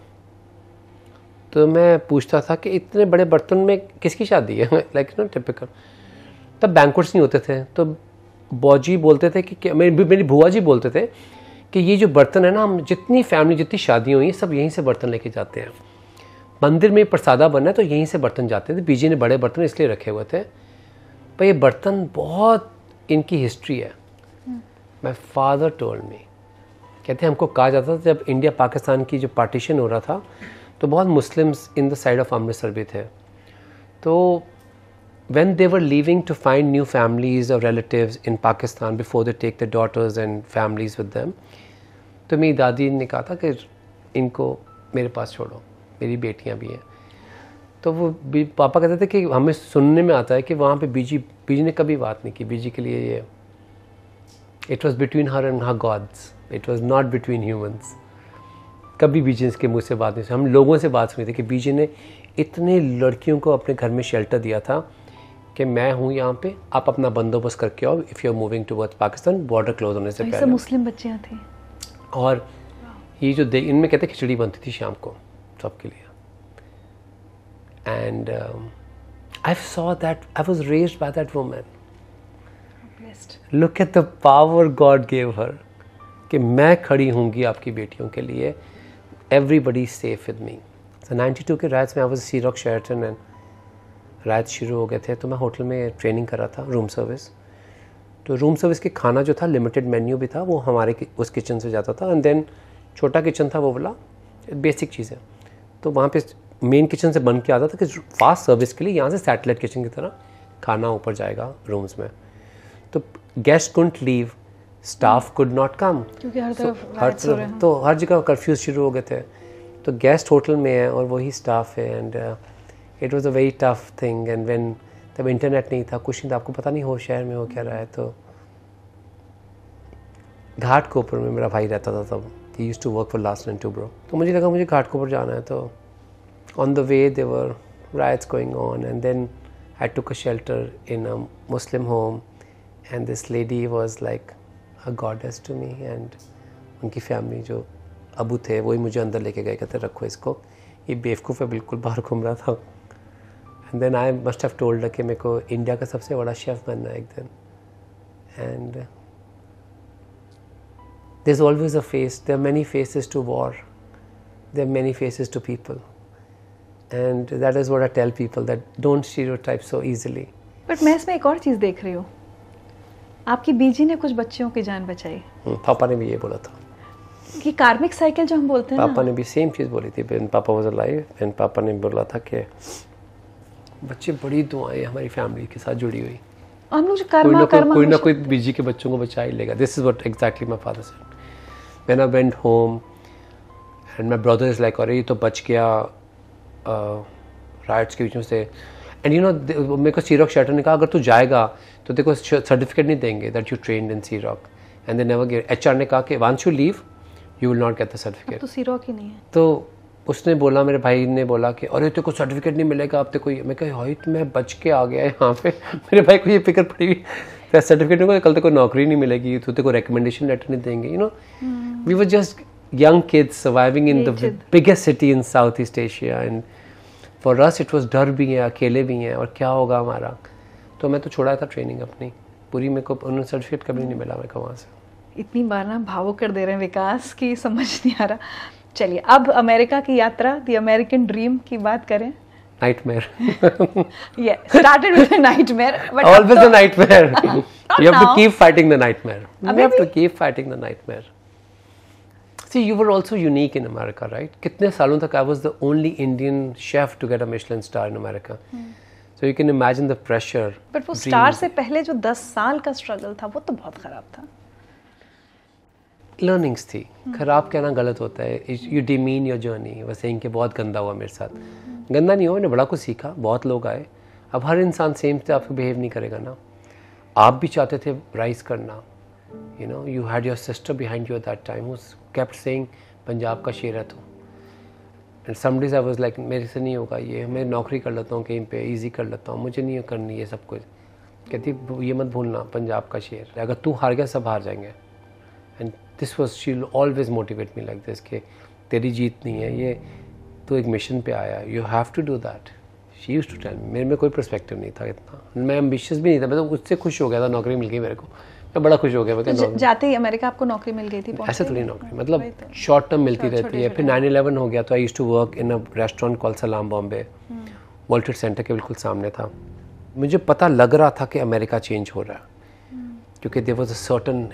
तो मैं पूछता था कि इतने बड़े बर्तन में किसकी शादी है लाइक नो टिपिकल तब बैंकुट्स नहीं होते थे तो बौजी बोलते थे कि, कि मेरी मेरी भुआ जी बोलते थे कि ये जो बर्तन है ना हम जितनी फैमिली जितनी शादियाँ हुई सब यहीं से बर्तन लेके जाते हैं मंदिर में प्रसादा बना है तो यहीं से बर्तन जाते थे बीजी ने बड़े बर्तन इसलिए रखे हुए थे पर ये बर्तन बहुत इनकी हिस्ट्री है मैं फादर टोल्ड मी कहते हैं हमको कहा जाता था जब इंडिया पाकिस्तान की जो पार्टीशन हो रहा था तो बहुत Muslims in the side of Amritsar भी थे तो when they were living to find new families और relative in Pakistan before they take the daughters and families with them तो मेरी दादी ने कहा था कि इनको मेरे पास छोड़ो मेरी बेटियाँ भी हैं तो वो पापा कहते थे कि हमें सुनने में आता है कि वहाँ पे बीजी बीजी ने कभी बात नहीं की बीजी के लिए ये it was between her and her gods it was not between humans कभी बीजे के मुझसे से बात नहीं हम लोगों से बात सुनी थी कि बीजे ने इतने लड़कियों को अपने घर में शेल्टर दिया था कि मैं हूँ यहाँ पे आप अपना बंदोबस्त करके आओ if you are moving to Pakistan border close होने से तो पहले मुस्लिम बच्चियाँ थी और ये जो दे इनमें कहते खिचड़ी बनती थी शाम को सबके लिए and I saw that I was raise by that women look at the power God gave her कि मैं खड़ी होंगी आपकी बेटियों के लिए everybody's safe with me. तो टू के राइट्स में I was Searock Sheraton and riot शुरू हो गए थे तो मैं होटल में ट्रेनिंग कर रहा था रूम सर्विस तो रूम सर्विस के खाना जो था लिमिटेड मेन्यू भी था वो हमारे उस किचन से जाता था एंड देन छोटा किचन था वो वाला बेसिक चीज़ें तो वहाँ पे मेन किचन से बन के आता था कि फास्ट सर्विस के लिए यहाँ से सैटेलाइट किचन की तरह खाना ऊपर जाएगा रूम्स में तो guest couldn't leave staff could not come हर तरफ तो हर जगह कर्फ्यूज शुरू हो गए थे तो गेस्ट होटल में है और वही स्टाफ है and it was a very tough thing and when तब इंटरनेट नहीं था कुछ नहीं था आपको पता नहीं हो शहर में हो क्या रहा है तो घाट के ऊपर में मेरा भाई रहता था तब ही use to work for last and to bro तो मुझे लगा मुझे घाट के ऊपर जाना है तो on the way there were riots going on and then I took a shelter in a Muslim home and this lady was like a goddess to me and उनकी फैमिली जो अबू थे वही मुझे अंदर लेके गए कहते रखो इसको ये बेवकूफ़ है बिल्कुल बाहर घूम रहा था and then I must have told कि मेरे को इंडिया का सबसे बड़ा शेफ बनना है एक दिन and there is always a face there are many faces to war there are many faces to people and that is what I tell people that don't your type so easily but मैं इसमें एक और चीज़ देख रही हूँ आपकी बीजी ने कुछ बच्चियों की जान बचाई हम्म, पापा ने भी ये बोला था कि कार्मिक साइकिल जो हम बोलते हैं पापा ना? ने भी सेम चीज़ बोली थी बहन पापा वॉज लाइव बहन पापा ने बोला था कि बच्चे बड़ी दुआएं हमारी फैमिली के साथ जुड़ी हुई हम लोग कोई ना कोई, कोई ना कोई बीजी के बच्चों को बचा ही लेगा this is what exactly my father said man I went home and my brother is like अरे ये तो बच गया राइट्स के बीच में से एंड यू नो मेरे को सीरक शटर ने कहा अगर तू जाएगा तो देखो सर्टिफिकेट नहीं देंगे that you train in Sea Rock and they never H R ने कहा कि once you leave you will not get the certificate तो सी रॉक ही नहीं है तो उसने बोला मेरे भाई ने बोला कि अरे तेरे को सर्टिफिकेट नहीं मिलेगा आप तेको मैं कहीं हाई तो मैं बच के आ गया यहाँ पे *laughs* मेरे भाई को ये फिक्र पड़ी हुई तो सर्टिफिकेट नहीं कल तेको नौकरी नहीं मिलेगी तो तेको रिकमेंडेशन लेटर नहीं देंगे you know we were just young kids surviving in the biggest city in South East Asia and for us it was डर भी है अकेले भी हैं और क्या होगा हमारा तो मैं तो छोड़ा था ट्रेनिंग अपनी पूरी मेरे को उन्होंने सर्टिफिकेट कभी नहीं मिला मेरे को वहाँ से इतनी बार ना भावुक कर दे रहे हैं विकास की समझ नहीं आ रहा चलिए अब अमेरिका की यात्रा दी अमेरिकन ड्रीम की बात करें nightmare. yeah, started with a nightmare. But Always so, a nightmare. you have now. to keep fighting the nightmare. You Abhi have to keep fighting the nightmare. See, you were also unique in America, right? कितने सालों तक I was the only Indian chef to get a Michelin star in America. Hmm. So you can imagine the pressure but वो star से पहले जो दस साल का स्ट्रगल था वो तो बहुत ख़राब था लर्निंग्स थी खराब कहना गलत होता है you'd mean your journey वह सेइंग कि बहुत गंदा हुआ मेरे साथ गंदा नहीं हुआ मैंने बड़ा कुछ सीखा बहुत लोग आए अब हर इंसान सेम से आपको बिहेव नहीं करेगा ना आप भी चाहते थे राइज करना you know you had your sister behind you that time उस कैप्ट सेंग पंजाब का शेर है तो and some days I was like मेरे से नहीं होगा ये मैं नौकरी कर लेता हूँ कहीं पे ईजी कर लेता हूँ मुझे नहीं करनी ये सब कुछ कहती ये मत भूलना पंजाब का शेर अगर तू हार गया सब हार जाएंगे and this was she'll always motivate me like this के तेरी जीत नहीं है ये तो एक मिशन पे आया you have to do that she use to tell मेरे में कोई परस्पेक्टिव नहीं था इतना मैं एम्बिशियस भी नहीं था मैं तो उससे खुश हो गया था नौकरी मिल गई मेरे को मैं बड़ा खुश हो गया मैं तो जाते ही अमेरिका आपको नौकरी मिल गई थी ऐसे थोड़ी नौकरी मतलब शॉर्ट टर्म तो। मिलती रहती है फिर नाइन इलेवन हो गया तो I use to work in a restaurant call Salaam Bombay world centre के बिल्कुल सामने था मुझे पता लग रहा था कि अमेरिका चेंज हो रहा है हम्म। क्योंकि देर वॉज अटन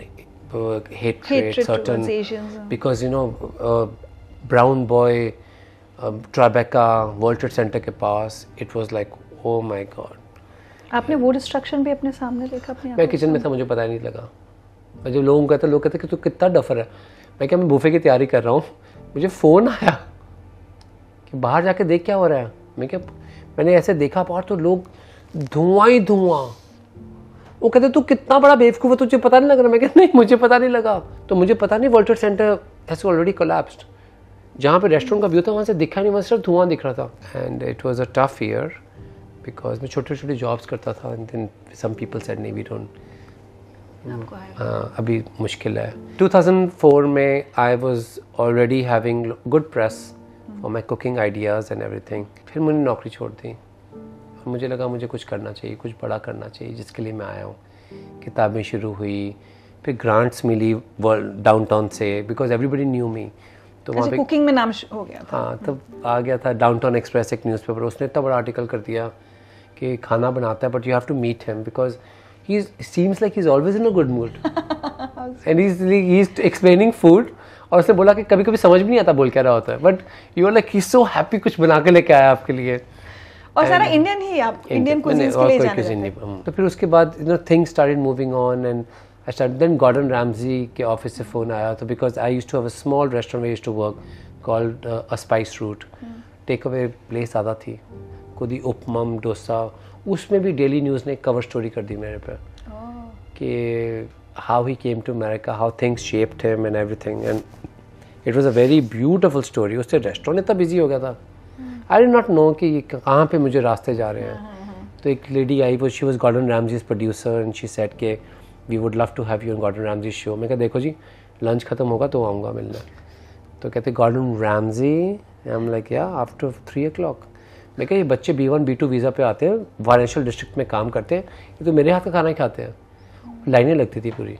certain because you know brown boy Tribeca world brown uh, के पास it was like oh my god आपने वो डिस्ट्रक्शन भी अपने सामने देखा अपने मैं किचन में था मुझे पता नहीं लगा मैं जब लोगों को कहता लोग कहते कि तू कितना डफर है मैं क्या मैं बुफे की तैयारी कर रहा हूँ मुझे फ़ोन आया कि बाहर जाके देख क्या हो रहा है मैं क्या मैंने ऐसे देखा बाहर तो लोग धुआं ही धुआं वो कहते तू कितना बड़ा बेवकूफ़ है तुझे पता नहीं लग रहा मैं कहता नहीं मुझे पता नहीं लगा तो मुझे पता नहीं World Trade Center has already collapsed जहाँ पे रेस्टोरेंट का व्यू था वहाँ से दिखा नहीं वहाँ सिर्फ धुआं दिख रहा था and it was a tough year because मैं छोटे छोटे जॉब्स करता था and then some people said नहीं वी डोंट हाँ अभी मुश्किल है 2004 में I was already having good press for my cooking ideas and everything फिर मैंने नौकरी छोड़ दी और मुझे लगा मुझे कुछ करना चाहिए कुछ बड़ा करना चाहिए जिसके लिए मैं आया हूँ किताबें शुरू हुई फिर ग्रांट्स मिली वर्ल्ड टाउन से बिकॉज एवरीबडी न्यू मी तो वहाँ अच्छा, पे कुकिंग में नाम हो गया था हाँ तब आ गया था डाउन टाउन एक्सप्रेस एक न्यूज़पेपर उसने इतना बड़ा आर्टिकल कर दिया कि खाना बनाता है but you have to meet him because he seems like he is always in a good mood and is he is explaining food और उसने बोला कि कभी कभी समझ भी नहीं आता बोल क्या रहा होता है but you are like he so happy कुछ बना के लेके आया आपके लिए और सारा इंडियन ही आप इंडियन कुजिन के लिए जाने तो फिर उसके बाद you know things started moving on and I start then Gordon Ramsay के ऑफिस से फ़ोन आया तो because I use to have a small restaurant we use to work called a spice route take away place आता थी को दी उपमम डोसा उसमें भी डेली न्यूज़ ने कवर स्टोरी कर दी मेरे पे कि how he came to America how things shaped him and everything and it was a very beautiful story उससे रेस्टोरेंट इतना बिजी हो गया था आई डेंट नॉट नो कि कहाँ पे मुझे रास्ते जा रहे हैं हाँ, हाँ, हाँ। तो एक लेडी आई वो she was Gordon Ramsay's producer and she said के we would love to have you Gordon Ramsay show मैं कहा देखो जी लंच ख़त्म होगा तो आऊँगा मिलना तो कहते Gordon Ramsay I am like yeah after three o'clock मैं कहा ये बच्चे B one B two visa पे आते हैं वाराणसी डिस्ट्रिक्ट में काम करते हैं ये तो मेरे हाथ का खाना ही खाते हैं लाइनें लगती थी पूरी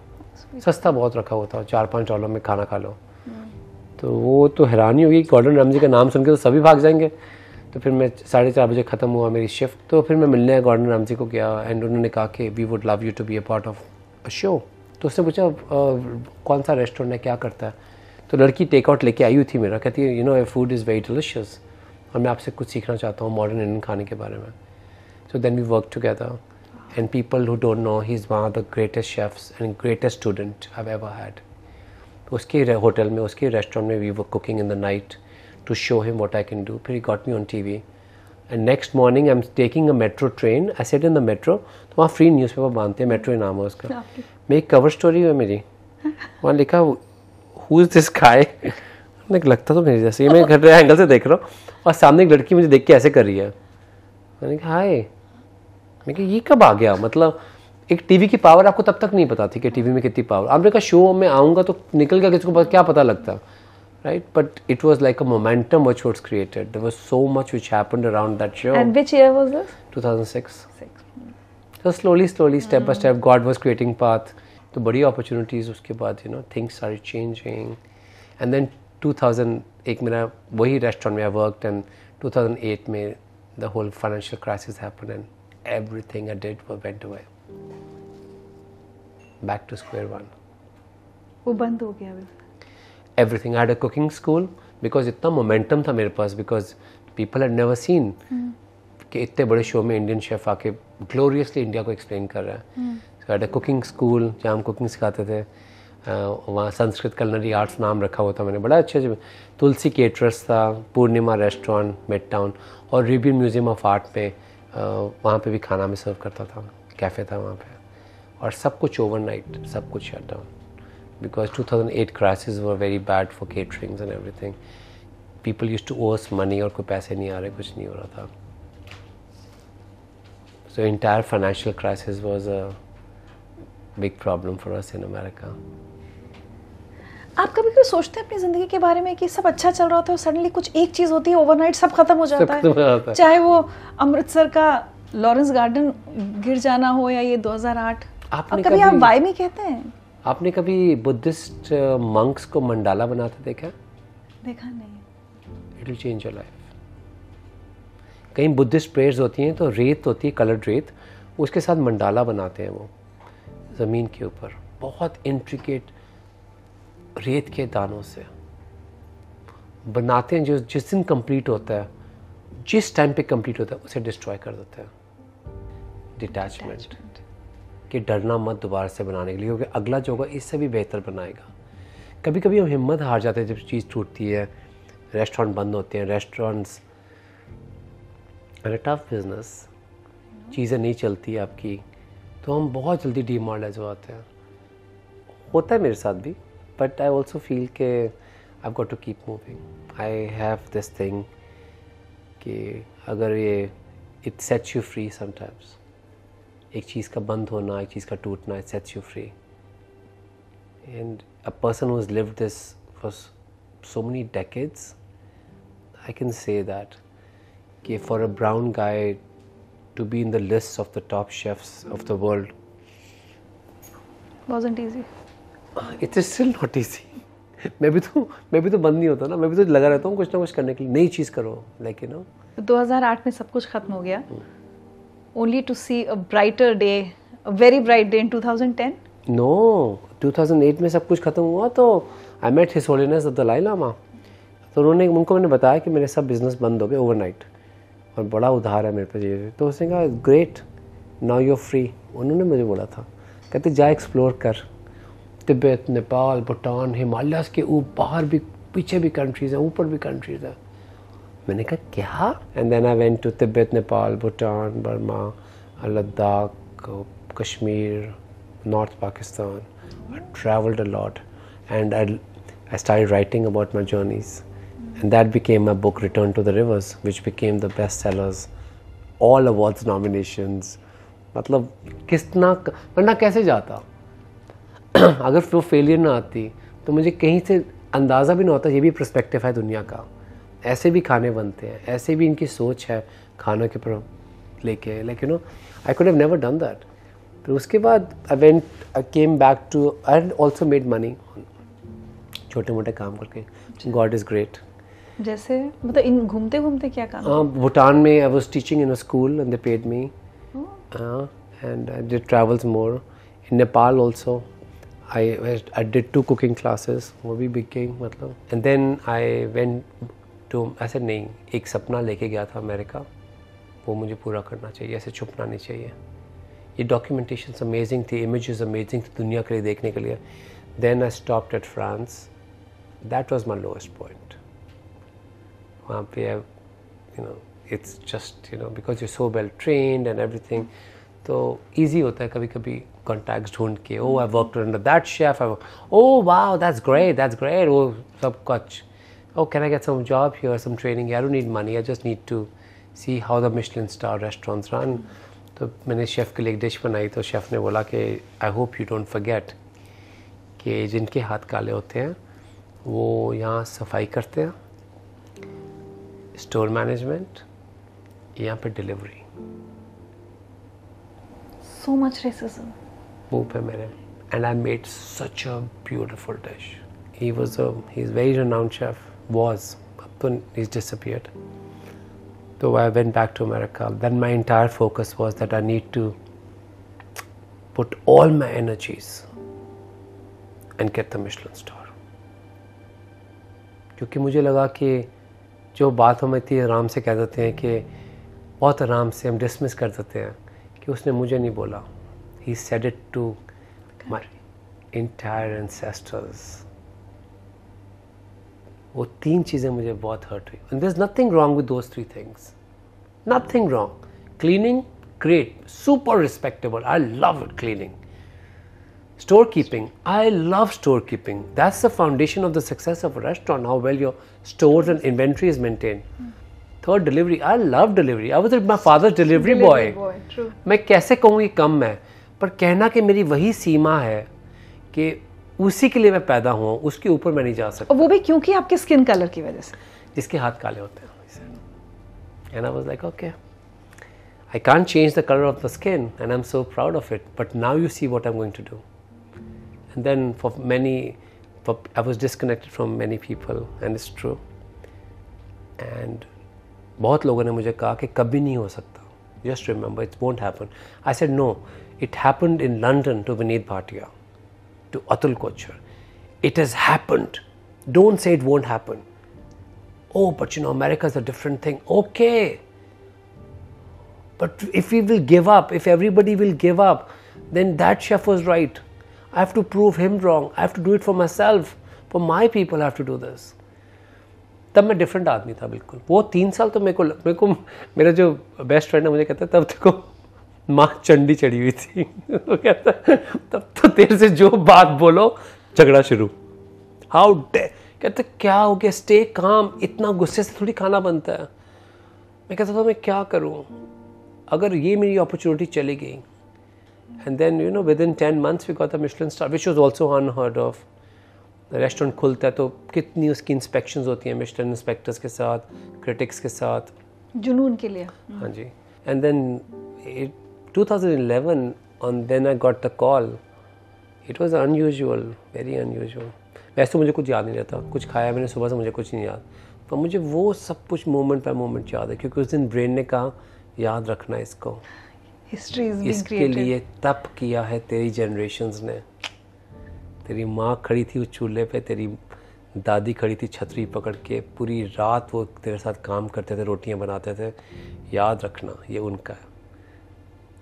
सस्ता बहुत रखा हुआ था चार पाँच डॉलर में खाना खा लो तो वो तो हैरानी होगी गॉर्डन रामजी का नाम सुन के तो सभी भाग जाएंगे तो फिर मैं साढ़े चार बजे ख़त्म हुआ मेरी शिफ्ट तो फिर मैं मिलने गॉर्डन रामजी को गया एंड उन्होंने कहा कि we would love you to be a part of a show तो उसने पूछा कौन सा रेस्टोरेंट है क्या करता है तो लड़की टेकआउट लेके आई हुई थी मेरा कहती है you know a food is very delicious और मैं आपसे कुछ सीखना चाहता हूँ मॉडर्न इंडियन खाने के बारे में so then we work together and people who don't know he is one of the greatest chefs and greatest student I ever had उसके होटल में उसके रेस्टोरेंट में we were cooking in the night to show him what I can do फिर he got me on T V and next morning I am taking a metro train I sat in the metro तो वहाँ free news paper बांधते हैं metro नाम है उसका मेरी cover story है मेरी वहाँ लिखा हु इज़ दिस खाए लगता तो मेरे जैसे मैं घर एंगल से देख रहा हूँ और सामने एक लड़की मुझे देख के ऐसे कर रही है मैंने कहा हाय मैं कहा ये कब आ गया मतलब एक टीवी की पावर आपको तब तक नहीं पता थी कि टीवी में कितनी पावर आपने कहा शो में आऊँगा तो निकल गया किसी को किसको क्या पता लगता right but it was like a momentum which was created was so much which happened तो slowly slowly step by step god was creating path तो बड़ी अपॉर्चुनिटीज उसके बाद you know things are changing and then thousand एक मेरा वही restaurant में I worked and 2008 में the whole financial crisis happened and everything I did went away back to square one वो बंद हो गया everything had a cooking school because इतना मोमेंटम था मेरे पास because people had never seen कि इतने बड़े शो में इंडियन शेफ आके ग्लोरियसली इंडिया को एक्सप्लेन कर रहे हैं कुकिंग स्कूल जहाँ हम कुकिंग सिखाते थे वहाँ संस्कृत कलनरी आर्ट्स नाम रखा हुआ था मैंने बड़ा अच्छे अच्छे तुलसी केटरस था पूर्णिमा रेस्टोरेंट मिड टाउन और रिबियन म्यूज़ियम ऑफ आर्ट में वहाँ पे भी खाना मैं सर्व करता था कैफ़े था वहाँ पे और सब कुछ ओवरनाइट सब कुछ shut down because 2008 crisis were very bad for caterings and everything people use to owes money और कोई पैसे नहीं आ रहे कुछ नहीं हो रहा था so entire financial crisis was a big problem for us in America आप कभी कभी सोचते हैं अपनी जिंदगी के बारे में कि सब अच्छा चल रहा था और सडनली कुछ एक चीज होती है ओवरनाइट सब खत्म हो जाता है चाहे वो अमृतसर का लॉरेंस गार्डन गिर जाना हो या ये 2008 आपने कभी, कभी आप वाई में कहते हैं आपने कभी बुद्धिस्ट मंक्स uh, को मंडाला बनाते देखा देखा नहीं it will change your life कहीं बुद्धिस्ट प्रेयर्स होती हैं तो रेत होती है कलर्ड रेत उसके साथ मंडाला बनाते हैं वो ज़मीन के ऊपर बहुत इंट्रिकेट रेत के दानों से बनाते हैं जो जिस दिन कंप्लीट होता है जिस टाइम पे कंप्लीट होता है उसे डिस्ट्रॉय कर देते हैं डिटैचमेंट कि डरना मत दोबारा से बनाने के लिए क्योंकि अगला जो होगा इससे भी बेहतर बनाएगा कभी कभी हम हिम्मत हार जाते हैं जब चीज़ टूटती है रेस्टोरेंट बंद होते हैं रेस्टोरेंट्स टफ बिजनेस चीज़ें नहीं चलती आपकी तो हम बहुत जल्दी डिमोडलाइज हो जाते हैं होता है मेरे साथ भी but I also feel कि I've got to keep moving. I have this thing कि अगर it sets you free sometimes. एक चीज़ का बंद होना एक it sets you free. And a person who's lived this for so many decades, I can say that for a brown guy to be in the list of the top chefs of the world wasn't easy. It is still not easy मैं भी तो मैं भी तो बंद नहीं होता ना मैं भी तो लगा रहता हूँ कुछ ना कुछ करने के लिए नई चीज़ करो लाइक यू नो दो में सब कुछ खत्म हो गया only to see a brighter day very bright day in 2010 no no, 2008 में सब कुछ खत्म हुआ तो I met his holiness the Dalai Lama तो उन्होंने उनको मैंने बताया कि मेरे सब बिजनेस बंद हो गए ओवरनाइट और बड़ा उधार है मेरे पे ये तो उसने कहा great now you are free उन्होंने मुझे बोला था कहते जा एक्सप्लोर कर तिब्बत नेपाल भूटान हिमालयस के ऊपर बाहर भी पीछे भी कंट्रीज हैं ऊपर भी कंट्रीज हैं मैंने कहा क्या and then I went to Tibet Nepal Bhutan Burma Ladakh Kashmir north Pakistan I travelled a lot and I I start writing about my journeys and that became my book return to the rivers which became the best sellers all awards nominations मतलब कितना वरना कैसे जाता *clears throat* अगर वो failure ना आती तो मुझे कहीं से अंदाज़ा भी ना होता ये भी प्रस्पेक्टिव है दुनिया का ऐसे भी खाने बनते हैं ऐसे भी इनकी सोच है खाना के ऊपर लेके like you know I could have never done that फिर उसके बाद I went I came back to I also made money छोटे मोटे काम करके गॉड इज़ ग्रेट जैसे मतलब इन घूमते घूमते क्या काम हाँ भूटान में I was teaching in a school and they paid me and I more in Nepal also I, I did two cooking classes वो भी बिक गई मतलब and then I went to ऐसे नहीं एक सपना लेके गया था अमेरिका वो मुझे पूरा करना चाहिए ऐसे छुपना नहीं चाहिए ये डॉक्यूमेंटेशन अमेजिंग थी इमेज अमेजिंग थी दुनिया के लिए देखने के लिए then I stop at France that was my lowest point वहाँ पे you know it's just you know because you so well trained and everything तो ईजी होता है कभी कभी कॉन्टैक्ट ढूंढ के oh I work under that chef I oh wow that's great that's great वो सब कुछ oh can I get some job here some training I don't need money I just need to see how the Michelin star restaurants run तो मैंने chef के लिए एक dish बनाई तो शेफ़ ने बोला कि I hope you don't forget कि जिनके हाथ काले होते हैं वो यहाँ सफाई करते हैं स्टोर मैनेजमेंट यहाँ पर delivery so much racism hope है मेरे and I made such a beautiful dish. He was a he's a very renowned chef was up to he's disappeared. So I went back to America. Then my entire focus was that I need to put all my energies and get the Michelin star. क्योंकि मुझे लगा कि जो बात हम इतनी आराम से कह देते हैं कि बहुत आराम से हम डिसमिस कर देते हैं कि उसने मुझे नहीं बोला He said it to my entire ancestors. वो तीन चीज़ें मुझे बहुत हर्ट हुई and there is nothing wrong with those three things nothing wrong cleaning great super respectable I love cleaning store keeping I love store keeping that's the foundation of the success of a restaurant how well your stores and inventory is maintain third delivery I love delivery I was my father delivery boy मैं कैसे कहूँ ये कम है पर कहना कि मेरी वही सीमा है कि उसी के लिए मैं पैदा हुआ उसके ऊपर मैं नहीं जा सकता वो भी क्योंकि आपके स्किन कलर की वजह से जिसके हाथ काले होते हैं and I was like okay I change the colour of the skin and I am so proud of it but now you see what I am going to do and then for many I was disconnected from many people and it's true and बहुत लोगों ने मुझे कहा कि कभी नहीं हो सकता just remember it's won't happen I said no It happened in London to Vineet Bhatia, to Atul Kochar. It has happened. Don't say it won't happen. Oh, but you know, America is a different thing. Okay. But if we will give up, if everybody will give up, then that chef was right. I have to prove him wrong. I have to do it for myself. For my people, I have to do this. तब मैं different आदमी था बिल्कुल वो तीन साल तो मेरे को मेरे को मेरा जो बेस्ट फ्रेंड है मुझे कहता है तब माँ चंडी चढ़ी हुई थी वो कहता तब तो तेरे से जो बात बोलो झगड़ा शुरू हाउ डे कहता क्या हो गया स्टे काम इतना गुस्से से थोड़ी खाना बनता है मैं कहता था तो मैं क्या करूँ अगर ये मेरी अपॉर्चुनिटी चली गई and then you know within ten months we got the Michelin star which was also unheard of restaurant खुलता है तो कितनी उसकी इंस्पेक्शन होती हैं मिशलन इंस्पेक्टर्स के साथ क्रिटिक्स के साथ जुनून के लिए हाँ जी and then it 2011 on then I got the call. It was unusual, very unusual. वैसे तो मुझे कुछ याद नहीं रहता कुछ खाया मैंने सुबह से मुझे कुछ नहीं याद पर मुझे वो सब कुछ मोमेंट बाई मोमेंट याद है क्योंकि उस दिन ब्रेन ने कहा याद रखना इसको हिस्ट्री इसके created. लिए तप किया है तेरी जनरेशन ने तेरी माँ खड़ी थी उस चूल्हे पे तेरी दादी खड़ी थी छतरी पकड़ के पूरी रात वो तेरे साथ काम करते थे रोटियाँ बनाते थे याद रखना ये उनका है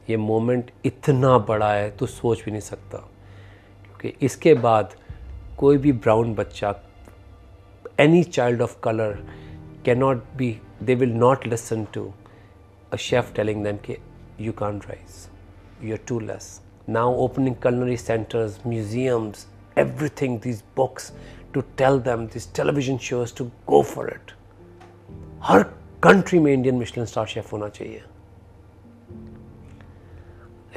ये मोमेंट इतना बड़ा है तो सोच भी नहीं सकता क्योंकि इसके बाद कोई भी ब्राउन बच्चा any child of colour not be they will not listen to a chef telling them के you can rise you are too less now opening culinary centres museums everything this books to tell them this television shows to go for it हर country में Indian Michelin star chef होना चाहिए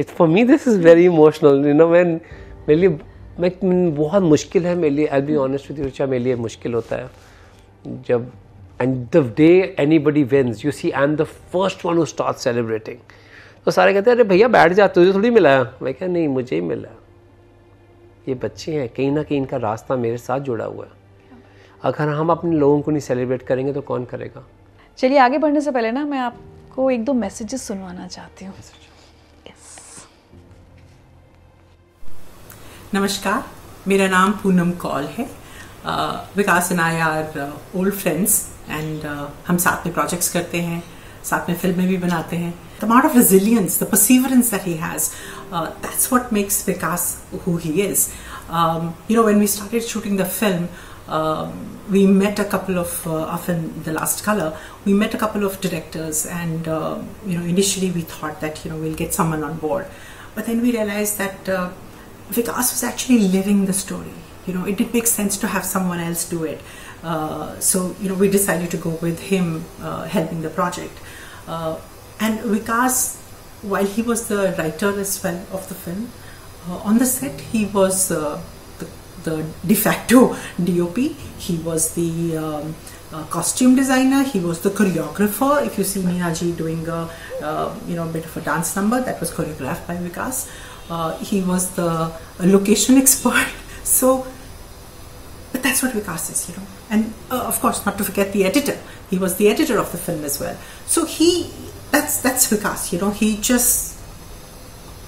it for me this is very emotional you know man मेरे लिए मैं बहुत मुश्किल है मेरे लिए I be honest with Richa मेरे लिए मुश्किल होता है जब and the day anybody wins you see I am the first one who start celebrating तो सारे कहते हैं अरे भैया बैठ जा तुझे थोड़ी मिला मैं क्या नहीं मुझे ही मिला ये बच्चे हैं कहीं ना कहीं इनका रास्ता मेरे साथ जुड़ा हुआ है अगर हम अपने लोगों को नहीं सेलिब्रेट करेंगे तो कौन करेगा चलिए आगे बढ़ने से पहले ना मैं आपको एक दो मैसेजेस सुनवाना चाहती हूँ नमस्कार मेरा नाम पूनम कौल है Vikas and I are old friends एंड हम साथ में प्रोजेक्ट्स करते हैं साथ में फिल्में भी बनाते हैं the amount of resilience the perseverance that he has that's what makes Vikas who he is you know when we started shooting the film we met a couple of uh, often the last color we met a couple of directors and uh, you know initially we thought that you know we'll get someone on board but then we realized that uh, Vikas was actually living the story. You know, it did make sense to have someone else do it. Uh, so, you know, we decided to go with him uh, helping the project. Uh, and Vikas, while he was the writer as well of the film, uh, on the set he was uh, the, the, de facto *laughs* DOP. He was the um, uh, costume designer. He was the choreographer. If you see Ninaji doing a uh, you know bit of a dance number, that was choreographed by Vikas uh, he was the location *laughs* expert. So, but that's what Vikas is, you know. And uh, of course, not to forget the editor. He was the editor of the film as well. So he, that's that's Vikas, you know. He just,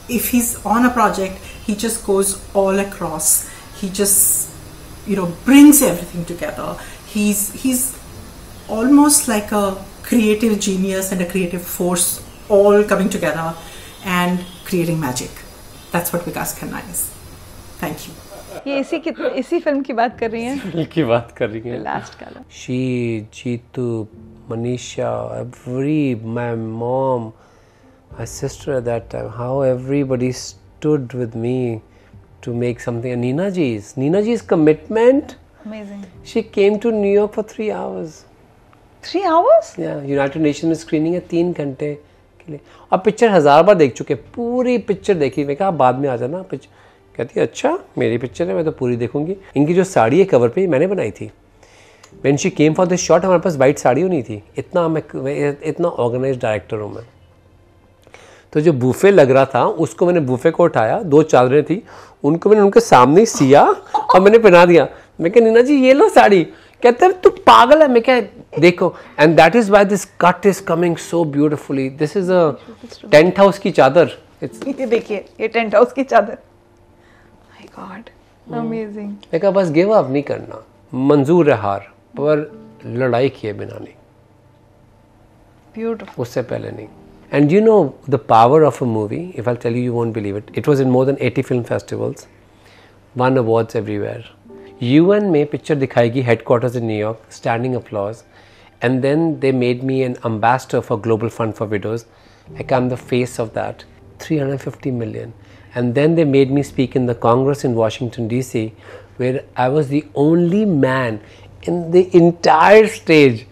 if he's on a project, he just goes all across. He just, you know, brings everything together. He's he's almost like a creative genius and a creative force all coming together and creating magic. That's what Vikas Khanna is thank you ये इसी की इसी film की बात कर रही हैं film की बात कर रही हैं लास्ट का she Jeetu Manisha every my mom my sister at that time how everybody stood with me to make something Neena ji is Neena ji is commitment Amazing. She came to New York for three hours. Three hours? Yeah. United Nations screening at three hours. के लिए और picture हज़ार बार देख चुके पूरी picture देखी मैं कहा बाद में आ जाना पिक्चर कहती है अच्छा मेरी पिक्चर है मैं तो पूरी देखूंगी इनकी जो साड़ी है कवर पे मैंने बनाई थी when she came for this shot हमारे पास वाइट साड़ी होनी थी इतना मैं इतना ऑर्गेनाइज डायरेक्टर हूँ मैं तो जो बूफे लग रहा था उसको मैंने बूफे को उठाया दो चादरें थी उनको मैंने उनके सामने सिया और मैंने पहना दिया मैं कह नीना जी ये लो साड़ी कहते हैं तू पागल है मैं क्या देखो and that is why this cut is coming so beautifully this is a tent house की चादर ये देखिए ये टेंट हाउस की चादर माय गॉड अमेजिंग देखा बस गिव अप नहीं करना मंजूर है हार पर लड़ाई किए बिना नहीं ब्यूटीफुल उससे पहले नहीं and you know the power of a movie if I tell you you won't believe it it was in more than 80 film festivals one awards everywhere UN में पिक्चर दिखाएगी headquarters in New York standing applause And then they made me an ambassador for Global Fund for Widows. Like I'm the face of that. 350 million. And then they made me speak in the Congress in Washington, D.C., where I was the only man in the entire stage.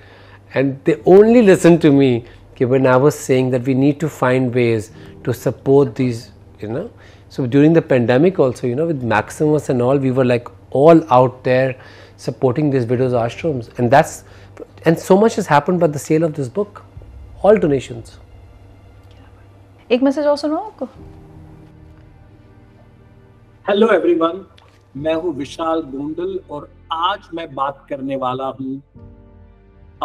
And they only listened to me okay, when I was saying that we need to find ways to support these, you know. So during the pandemic, also, you know, with Maximus and all, we were like all out there supporting these widows' ashrams. And that's And so much has happened by the sale of this book. All donations. एक message और सुनो आपको hello everyone मैं हूं विशाल गोंडल और आज मैं बात करने वाला हूं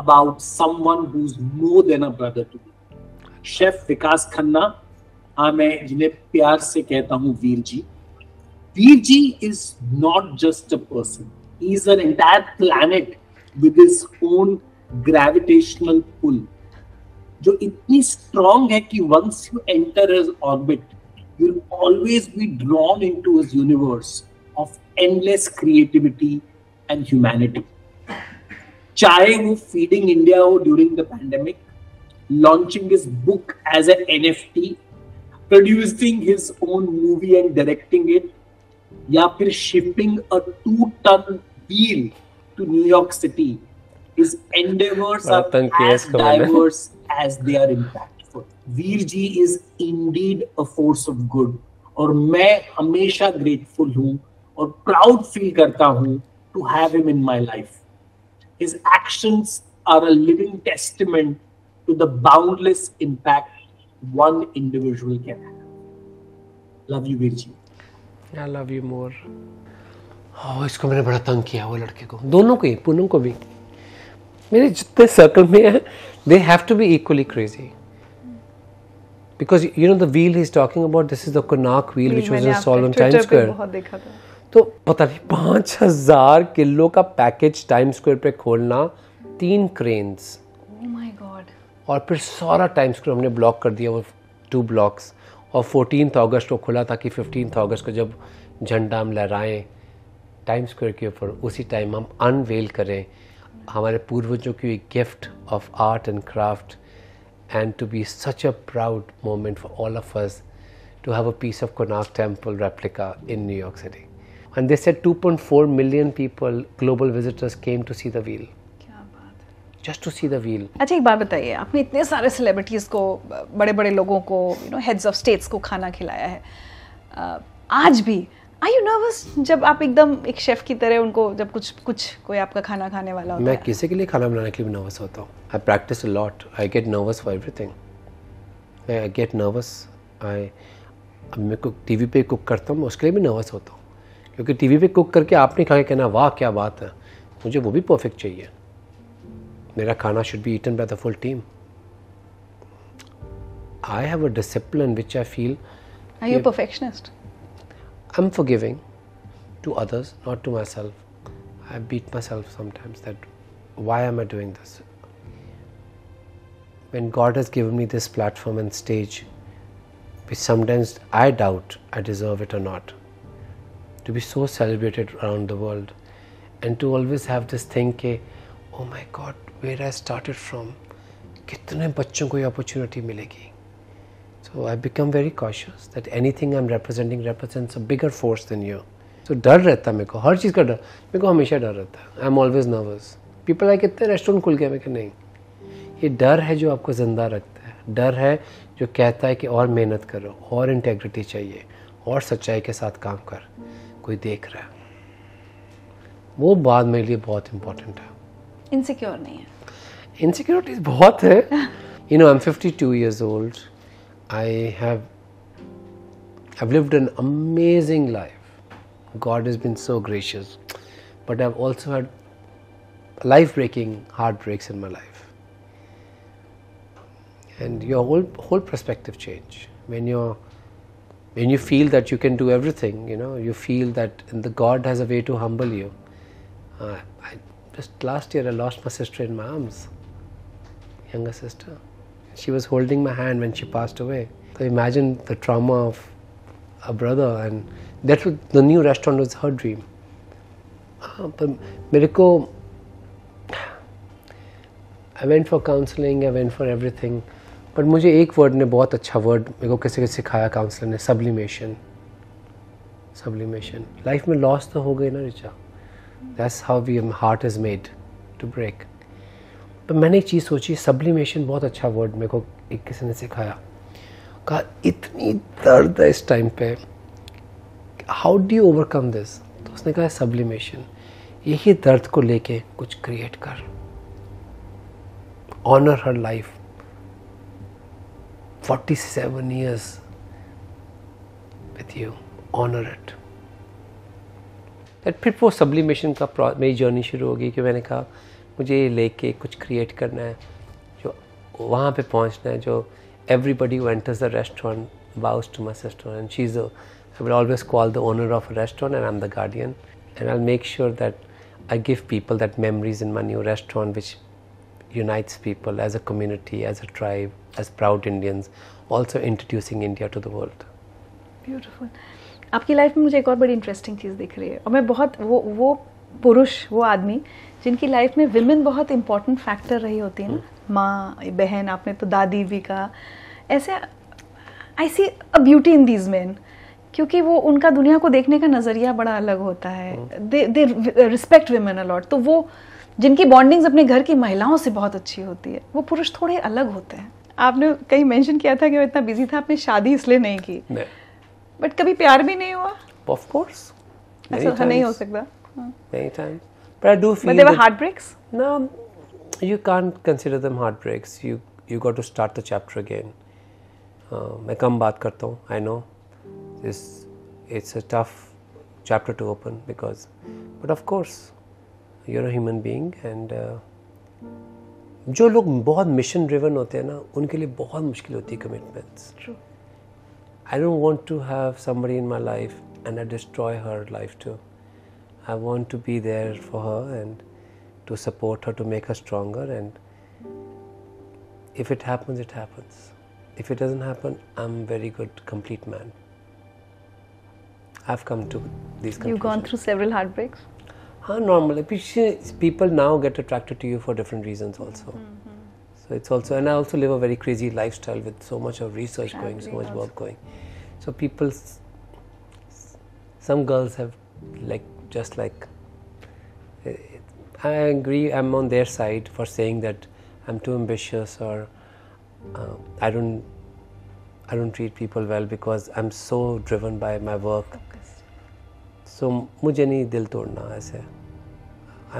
about someone who is more than a brother to me chef Vikas Khanna हाँ मैं जिन्हें प्यार से कहता हूं Veer ji Veer ji is not just a person he is an entire planet with his own gravitational pull जो इतनी स्ट्रॉन्ग है कि once you enter his orbit you will always be drawn into his universe of endless creativity and humanity चाहे वो feeding India हो during the pandemic launching his book as an NFT, producing his own movie and directing it, या फिर shipping a two-ton wheel to New York City, his endeavors are as diverse as they are impactful. Veer ji is indeed a force of good. और मैं हमेशा grateful हूँ और proud feel करता हूँ to have him in my life his actions are a living testament to the boundless impact one individual can have love you Veer ji I love you more हाँ इसको मैंने बड़ा तंग किया वो लड़के को दोनों को ही पूनम को भी मेरे जितने सर्कल में है they have to be equally crazy because you know the wheel is talking about this is the Konark wheel which was installed on Times Square तो पता नहीं पाँच हजार किलो का पैकेज टाइम स्क्वायर पे खोलना तीन क्रेन्स oh और फिर सारा टाइम स्क्वायर हमने ब्लॉक कर दिया वो टू ब्लॉक्स और फोर्टीन अगस्त को खुला था कि फिफ्टीन अगस्त को जब झंडा हम लहराएं टाइम स्क्वायर के ऊपर उसी टाइम हम अनवेल करें हमारे पूर्वजों की gift of art and craft and to B such a proud moment for all of us to have a piece of कोनाक Temple replica in New York city and this they 2.4 million people global visitors came to see the wheel just to see the wheel अच्छा एक बात बताइए आपने इतने सारे celebrities को बड़े बड़े लोगों को you know heads of states को खाना खिलाया है uh, आज भी आई यू नर्वस जब आप एकदम एक शेफ की तरह उनको जब कुछ कुछ कोई आपका खाना खाने वाला होता मैं किसी के लिए खाना बनाने के लिए नर्वस होता हूँ I practice lot I get nervous for everything I get nervous I अब मैं कुक टी वी पर कुक करता हूँ मैं उसके लिए भी नर्वस होता हूँ क्योंकि टी वी पर कुक करके आपने खा के कहना वाह क्या बात है मुझे वो भी परफेक्ट चाहिए मेरा खाना should be eaten by the full team I have a discipline which I feel I you perfectionist I'm forgiving to others, not to myself. I beat myself sometimes that why am I doing this? When God has given me this platform and stage, which sometimes I doubt I deserve it or not, to be so celebrated around the world, and to always have this thing ke, oh my God, where I started from, कितने बच्चों को ये opportunity मिलेगी become very cautious that any thing I am representing represents a bigger force than you तो डर रहता मेरे को हर चीज़ का डर मेरे को हमेशा डर रहता है I am always nervous people I कितने रेस्टोरेंट खुल गया मेरे नहीं ये डर है जो आपको ज़िंदा रखता है डर है जो कहता है कि और मेहनत करो और इंटेग्रिटी चाहिए और सच्चाई के साथ काम कर कोई देख रहा है वो बात मेरे लिए बहुत इम्पोर्टेंट है इनसिक्योर नहीं है इनसिक्योरिटीज बहुत है you know I am fifty two years old I have I've lived an amazing life. God has been so gracious. But I've also had life breaking heartbreaks in my life. And your whole whole perspective change. When you're when you feel that you can do everything, you know, you feel that the God has a way to humble you. Uh, I, just last year I lost my sister in my arms, younger sister. She was holding my hand when she passed away. So imagine the trauma of a brother, and that was, the new restaurant was her dream. Uh, but Mirko, I went for counseling, I went for everything. But मुझे एक word ने बहुत अच्छा word मेरे को किसी किसी सिखाया काउंसलर ने सब्लिमेशन सब्लिमेशन लाइफ में लॉस तो हो गई ना Richa that's how we heart is made to break तो मैंने एक चीज़ सोची सब्लिमेशन बहुत अच्छा वर्ड मेरे को एक किसी ने सिखाया कहा इतनी दर्द है इस टाइम पे how do you overcome this तो उसने कहा सब्लिमेशन यही दर्द को लेके कुछ क्रिएट कर honour her life forty seven years with you honour it फिर वो सब्लिमेशन का मेरी जर्नी शुरू होगी कि मैंने कहा मुझे ये लेके कुछ क्रिएट करना है जो वहाँ पे पहुँचना है जो everybody enters the restaurant bows to my restaurant and I will always call the owner of restaurant and I am the guardian and I make sure that I give people that memories in my new restaurant which unites people as a community as a tribe as proud Indians also introducing India to the world beautiful आपकी life में मुझे एक और बड़ी interesting चीज़ दिख रही है और मैं बहुत वो वो पुरुष वो आदमी जिनकी लाइफ में विमेन बहुत इम्पोर्टेंट फैक्टर रही होती है ना हम्म। माँ बहन आपने तो दादी भी कहा ऐसे I see a beauty in these man क्योंकि वो उनका दुनिया को देखने का नज़रिया बड़ा अलग होता है they they respect women a lot तो वो जिनकी बॉन्डिंग्स अपने घर की महिलाओं से बहुत अच्छी होती है वो पुरुष थोड़े अलग होते हैं आपने कहीं मेंशन किया था कि वो इतना बिजी था आपने शादी इसलिए नहीं की बट कभी प्यार भी नहीं हुआ ऑफ कोर्स ऐसा नहीं हो सकता मेनी हाँ। Times But I do feel. But they were heartbreaks. No, you can't consider them heartbreaks. You you got to start the chapter again. Uh, मैं कम बात I know. This it's a tough chapter to open because, but of course, you're a human being and. Uh, जो लोग बहुत mission driven होते हैं ना उनके लिए बहुत मुश्किल होती है commitments I don't want to have somebody in my life and I destroy her life too I want to be there for her and to support her to make her stronger. And if it happens, it happens. If it doesn't happen, I'm very good, complete man. I've come to these. You've gone through several heartbreaks. Huh, normal. People now get attracted to you for different reasons also. Mm-hmm. So it's also, and I also live a very crazy lifestyle with so much of research Traveling going, so much also. work going. So people, some girls have like just like eh, I agree, I'm on their side for saying that I'm too ambitious or uh, I don't I don't treat people well because I'm so driven by my work. So मुझे नहीं दिल तोड़ना ऐसे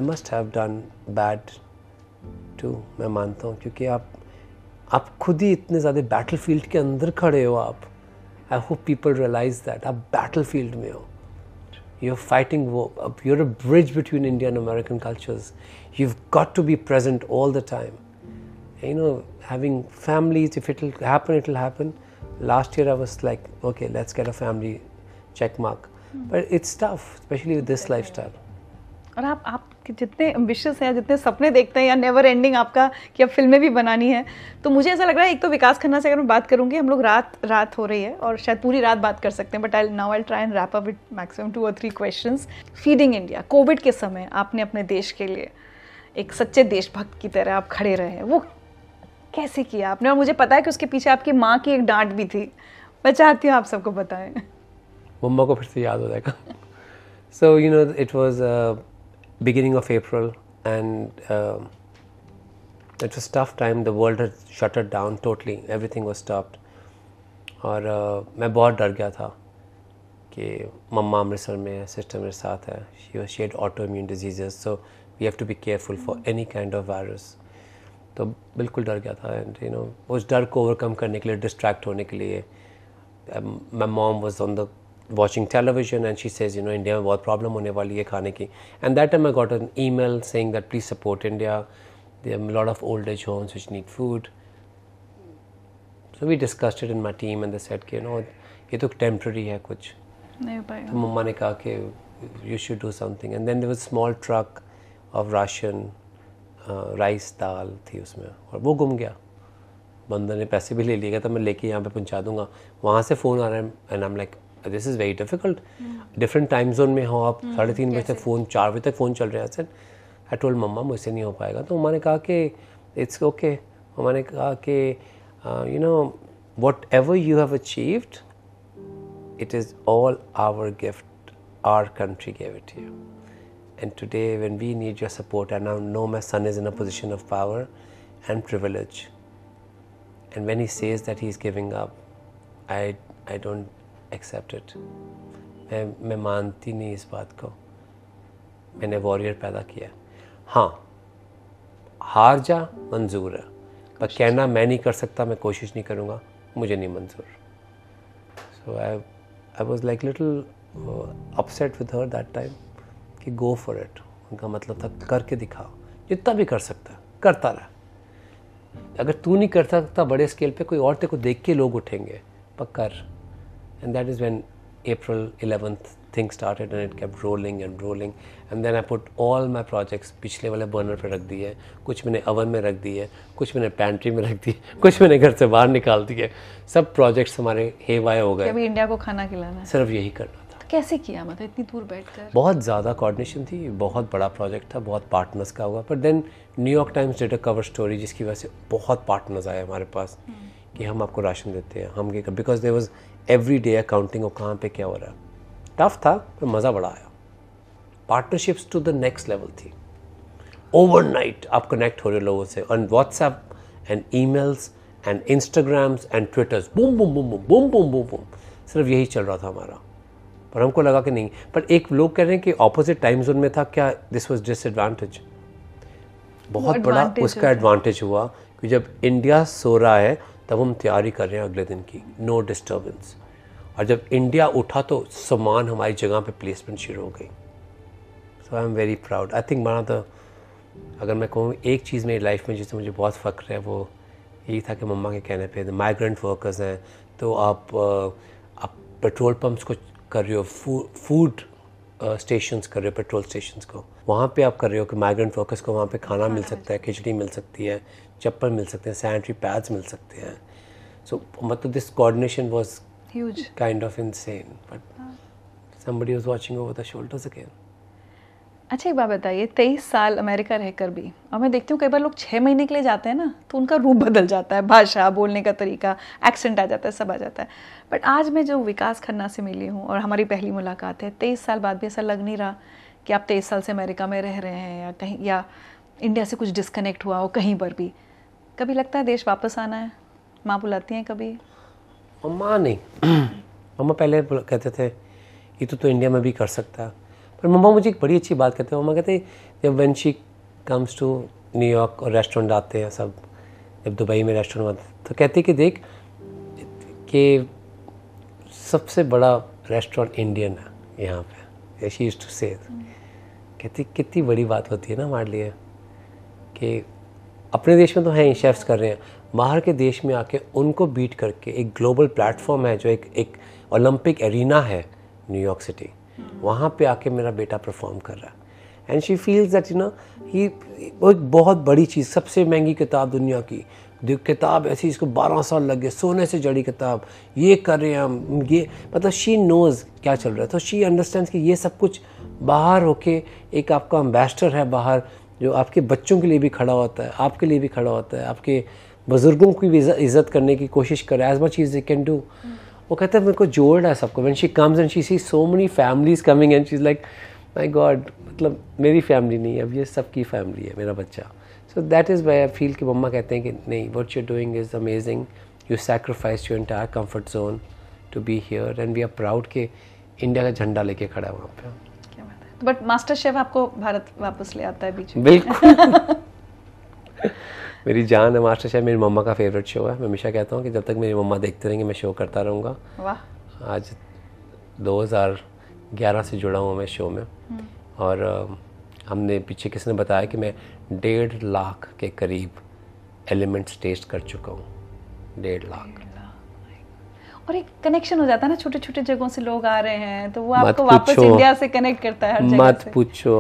must have done bad too. Too मैं मानता हूँ क्योंकि आप आप खुद ही इतने ज़्यादा बैटल फील्ड के अंदर खड़े हो आप I hope people realise that आप बैटल में हो you're fighting war. You're a bridge between Indian and American cultures. You've got to be present all the time. You know, having families, if it'll happen, it'll happen. Last year I was like, okay, let's get a family check mark. Mm-hmm. But it's tough, especially with this lifestyle. और आप आप जितने ambitious हैं जितने सपने देखते हैं या नेवर एंडिंग आपका कि अब फिल्में भी बनानी है तो मुझे ऐसा लग रहा है एक तो विकास खन्ना से अगर मैं बात करूँगी हम लोग रात रात हो रही है और शायद पूरी रात बात कर सकते हैं but I now I try and wrap up with maximum two और three question feeding India COVID के समय आपने अपने देश के लिए एक सच्चे देशभक्त की तरह आप खड़े रहे वो कैसे किया आपने और मुझे पता है कि उसके पीछे आपकी माँ की एक डांट भी थी मैं चाहती हूँ आप सबको बताएं मम्मा को फिर से याद हो जाएगा so you know it was beginning of April, and uh, it was tough time. The world had shuttered down totally. Everything was stopped. और uh, मैं बहुत डर गया था कि मम्मा अमृतसर में है सिस्टर मेरे साथ है she she had auto immune diseases so we have to be careful for any kind of virus तो बिल्कुल डर गया था एंड यू नो उस डर को ओवरकम करने के लिए डिस्ट्रैक्ट होने के लिए my mom was on the watching television and she says you know India में बहुत प्रॉब्लम होने वाली है खाने की and that time I got an email saying that please support India they am lot of old age homes which need food so we discussed in my team and the set के no ये तो temporary है कुछ तो मम्मा ने कहा कि you should do something and then there was small truck of ration rice dal थी उसमें और वो गुम गया बंदर ने पैसे भी ले लिए गया तो मैं लेके यहाँ पे पहुँचा दूंगा वहाँ से फ़ोन आ रहा है and I am like this is very difficult different time zone में हो आप साढ़े तीन बजे तक फ़ोन चार बजे तक फ़ोन चल रहे हैं सर आई टोल्ड मम्मा मुझसे नहीं हो पाएगा तो उमा ने कहा कि इट्स ओके मम्मा ने कहा कि you know whatever you have achieved it is all our gift our country gave it to you and today when we need your support and i know my son is in a position of power and privilege and when he says that he's giving up i i don't accept it मैं मैं मानती नहीं इस बात को मैंने warrior पैदा किया हाँ हार जा मंजूर है पर कहना मैं नहीं कर सकता मैं कोशिश नहीं करूँगा मुझे नहीं मंजूर so I I was like little upset with her that time कि गो फॉर इट उनका मतलब था करके दिखाओ जितना भी कर सकता करता रहा अगर तू नहीं कर सकता बड़े स्केल पे कोई और तेरे को देख के लोग उठेंगे पर कर And that is when April 11th things started and it kept rolling and rolling. And then I put all my projects पिछले वाले बर्नर पर रख दिए कुछ मैंने अवन में रख दिए कुछ मैंने पैंट्री में रख दिए *laughs* कुछ मैंने घर से बाहर निकाल दिए सब प्रोजेक्ट्स हमारे हेवाए हो गए इंडिया को खाना खिलाना सिर्फ यही करना था कैसे किया मतलब इतनी दूर बैठ कर बहुत ज़्यादा कोऑर्डिनेशन थी बहुत बड़ा प्रोजेक्ट था बहुत पार्टनर्स का हुआ पर देन न्यूयॉर्क टाइम्स डेट अ कवर स्टोरी जिसकी वजह से बहुत पार्टनर्स आए हमारे पास हम्म। कि हम आपको राशन देते हैं हम because there was every day accounting और कहाँ पे क्या हो रहा है टफ था पर मज़ा बड़ा आया partnerships to the next level थी ओवरनाइट आप कनेक्ट हो रहे लोगों से on WhatsApp and emails and Instagrams and Twitters boom boom boom boom boom boom boom बुम सिर्फ यही चल रहा था हमारा पर हमको लगा कि नहीं पर एक लोग कह रहे हैं कि ऑपोजिट टाइम जोन में था क्या दिस वॉज डिसएडवांटेज बहुत बड़ा उसका एडवांटेज हुआ कि जब इंडिया सो रहा है तब हम तैयारी कर रहे हैं अगले दिन की नो डिस्टर्बेंस और जब इंडिया उठा तो सामान हमारी जगह पे प्लेसमेंट शुरू हो गई so I am very proud I think माना तो अगर मैं कहूँ एक चीज़ मेरी लाइफ में जिससे मुझे बहुत फ़ख्र है वो यही था कि मम्मा के कहने पे माइग्रेंट वर्कर्स हैं तो आप आप पेट्रोल पम्प्स को कर रहे हो फूड स्टेशंस कर रहे हो पेट्रोल स्टेशंस को वहाँ पे आप कर रहे हो कि माइग्रेंट वर्कर्स को वहाँ पे खाना मिल सकता है खिचड़ी मिल सकती है चप्पल मिल सकते हैं सैनिटरी पैड्स मिल सकते हैं सो मतलब this coordination was huge kind of insane but somebody was watching over the shoulders again अच्छा एक बात बताइए तेईस साल अमेरिका रहकर भी और मैं देखती हूँ कई बार लोग छः महीने के लिए जाते हैं ना तो उनका रूप बदल जाता है भाषा बोलने का तरीका एक्सेंट आ जाता है सब आ जाता है बट आज मैं जो विकास खन्ना से मिली हूँ और हमारी पहली मुलाकात है तेईस साल बाद भी ऐसा लग नहीं रहा कि आप तेईस साल से अमेरिका में रह रहे हैं या कहीं या इंडिया से कुछ डिस्कनेक्ट हुआ हो कहीं पर भी कभी लगता है देश वापस आना है माँ बुलाती हैं कभी मम्मा नहीं *clears throat* मम्मा पहले कहते थे ये तो तू तो इंडिया में भी कर सकता पर मम्मा मुझे एक बड़ी अच्छी बात कहते हैं मम्मा कहते जब when she comes to New York और रेस्टोरेंट आते हैं सब जब दुबई में रेस्टोरेंट आते तो कहते कि देख कि सबसे बड़ा रेस्टोरेंट इंडियन है यहाँ पे ऐसी टू से कहती कितनी बड़ी बात होती है ना हमारे लिए कि अपने देश में तो हैं ही शेफ्स कर रहे हैं बाहर के देश में आके उनको बीट करके एक ग्लोबल प्लेटफॉर्म है जो एक एक ओलंपिक एरिना है न्यूयॉर्क सिटी वहाँ पे आके मेरा बेटा परफॉर्म कर रहा है and she feels that you know he वो एक बहुत बड़ी चीज़ सबसे महंगी किताब दुनिया की किताब ऐसी इसको बारह साल लग गए सोने से जड़ी किताब ये कर रहे हैं हम ये मतलब शी नोज़ क्या चल रहा है तो शी अंडरस्टैंड कि ये सब कुछ बाहर होके एक आपका एम्बेसडर है बाहर जो आपके बच्चों के लिए भी खड़ा होता है आपके लिए भी खड़ा होता है आपके बुजुर्गों की भी इज्जत करने की कोशिश कर as much as I can do वो कहते हैं मेरे को जोड़ना है सबको when she comes and she see so many families coming and she is like my god मतलब मेरी फैमिली नहीं है अब ये सबकी फैमिली है मेरा बच्चा so that is why I feel कि मम्मा कहते हैं कि नहीं what you doing is amazing you sacrifice you entire comfort zone to be here and we are proud के इंडिया का झंडा लेके खड़ा है वहाँ पर बट मास्टर शेफ आपको भारत वापस ले आता है बीच में बिल्कुल *laughs* मेरी जान है मास्टर शेफ मेरी मम्मा का फेवरेट शो है मैं हमेशा कहता हूँ कि जब तक मेरी मम्मा देखते रहेंगे मैं शो करता रहूँगा वाह आज 2011 से जुड़ा हुआ मैं शो में हम्म। और हमने पीछे किसने बताया कि मैं डेढ़ लाख के करीब एलिमेंट्स टेस्ट कर चुका हूँ डेढ़ लाख और एक कनेक्शन हो जाता है ना छोटे छोटे जगहों से लोग आ रहे हैं तो वो आपको वापस इंडिया से कनेक्ट करता है हर जगह मत पूछो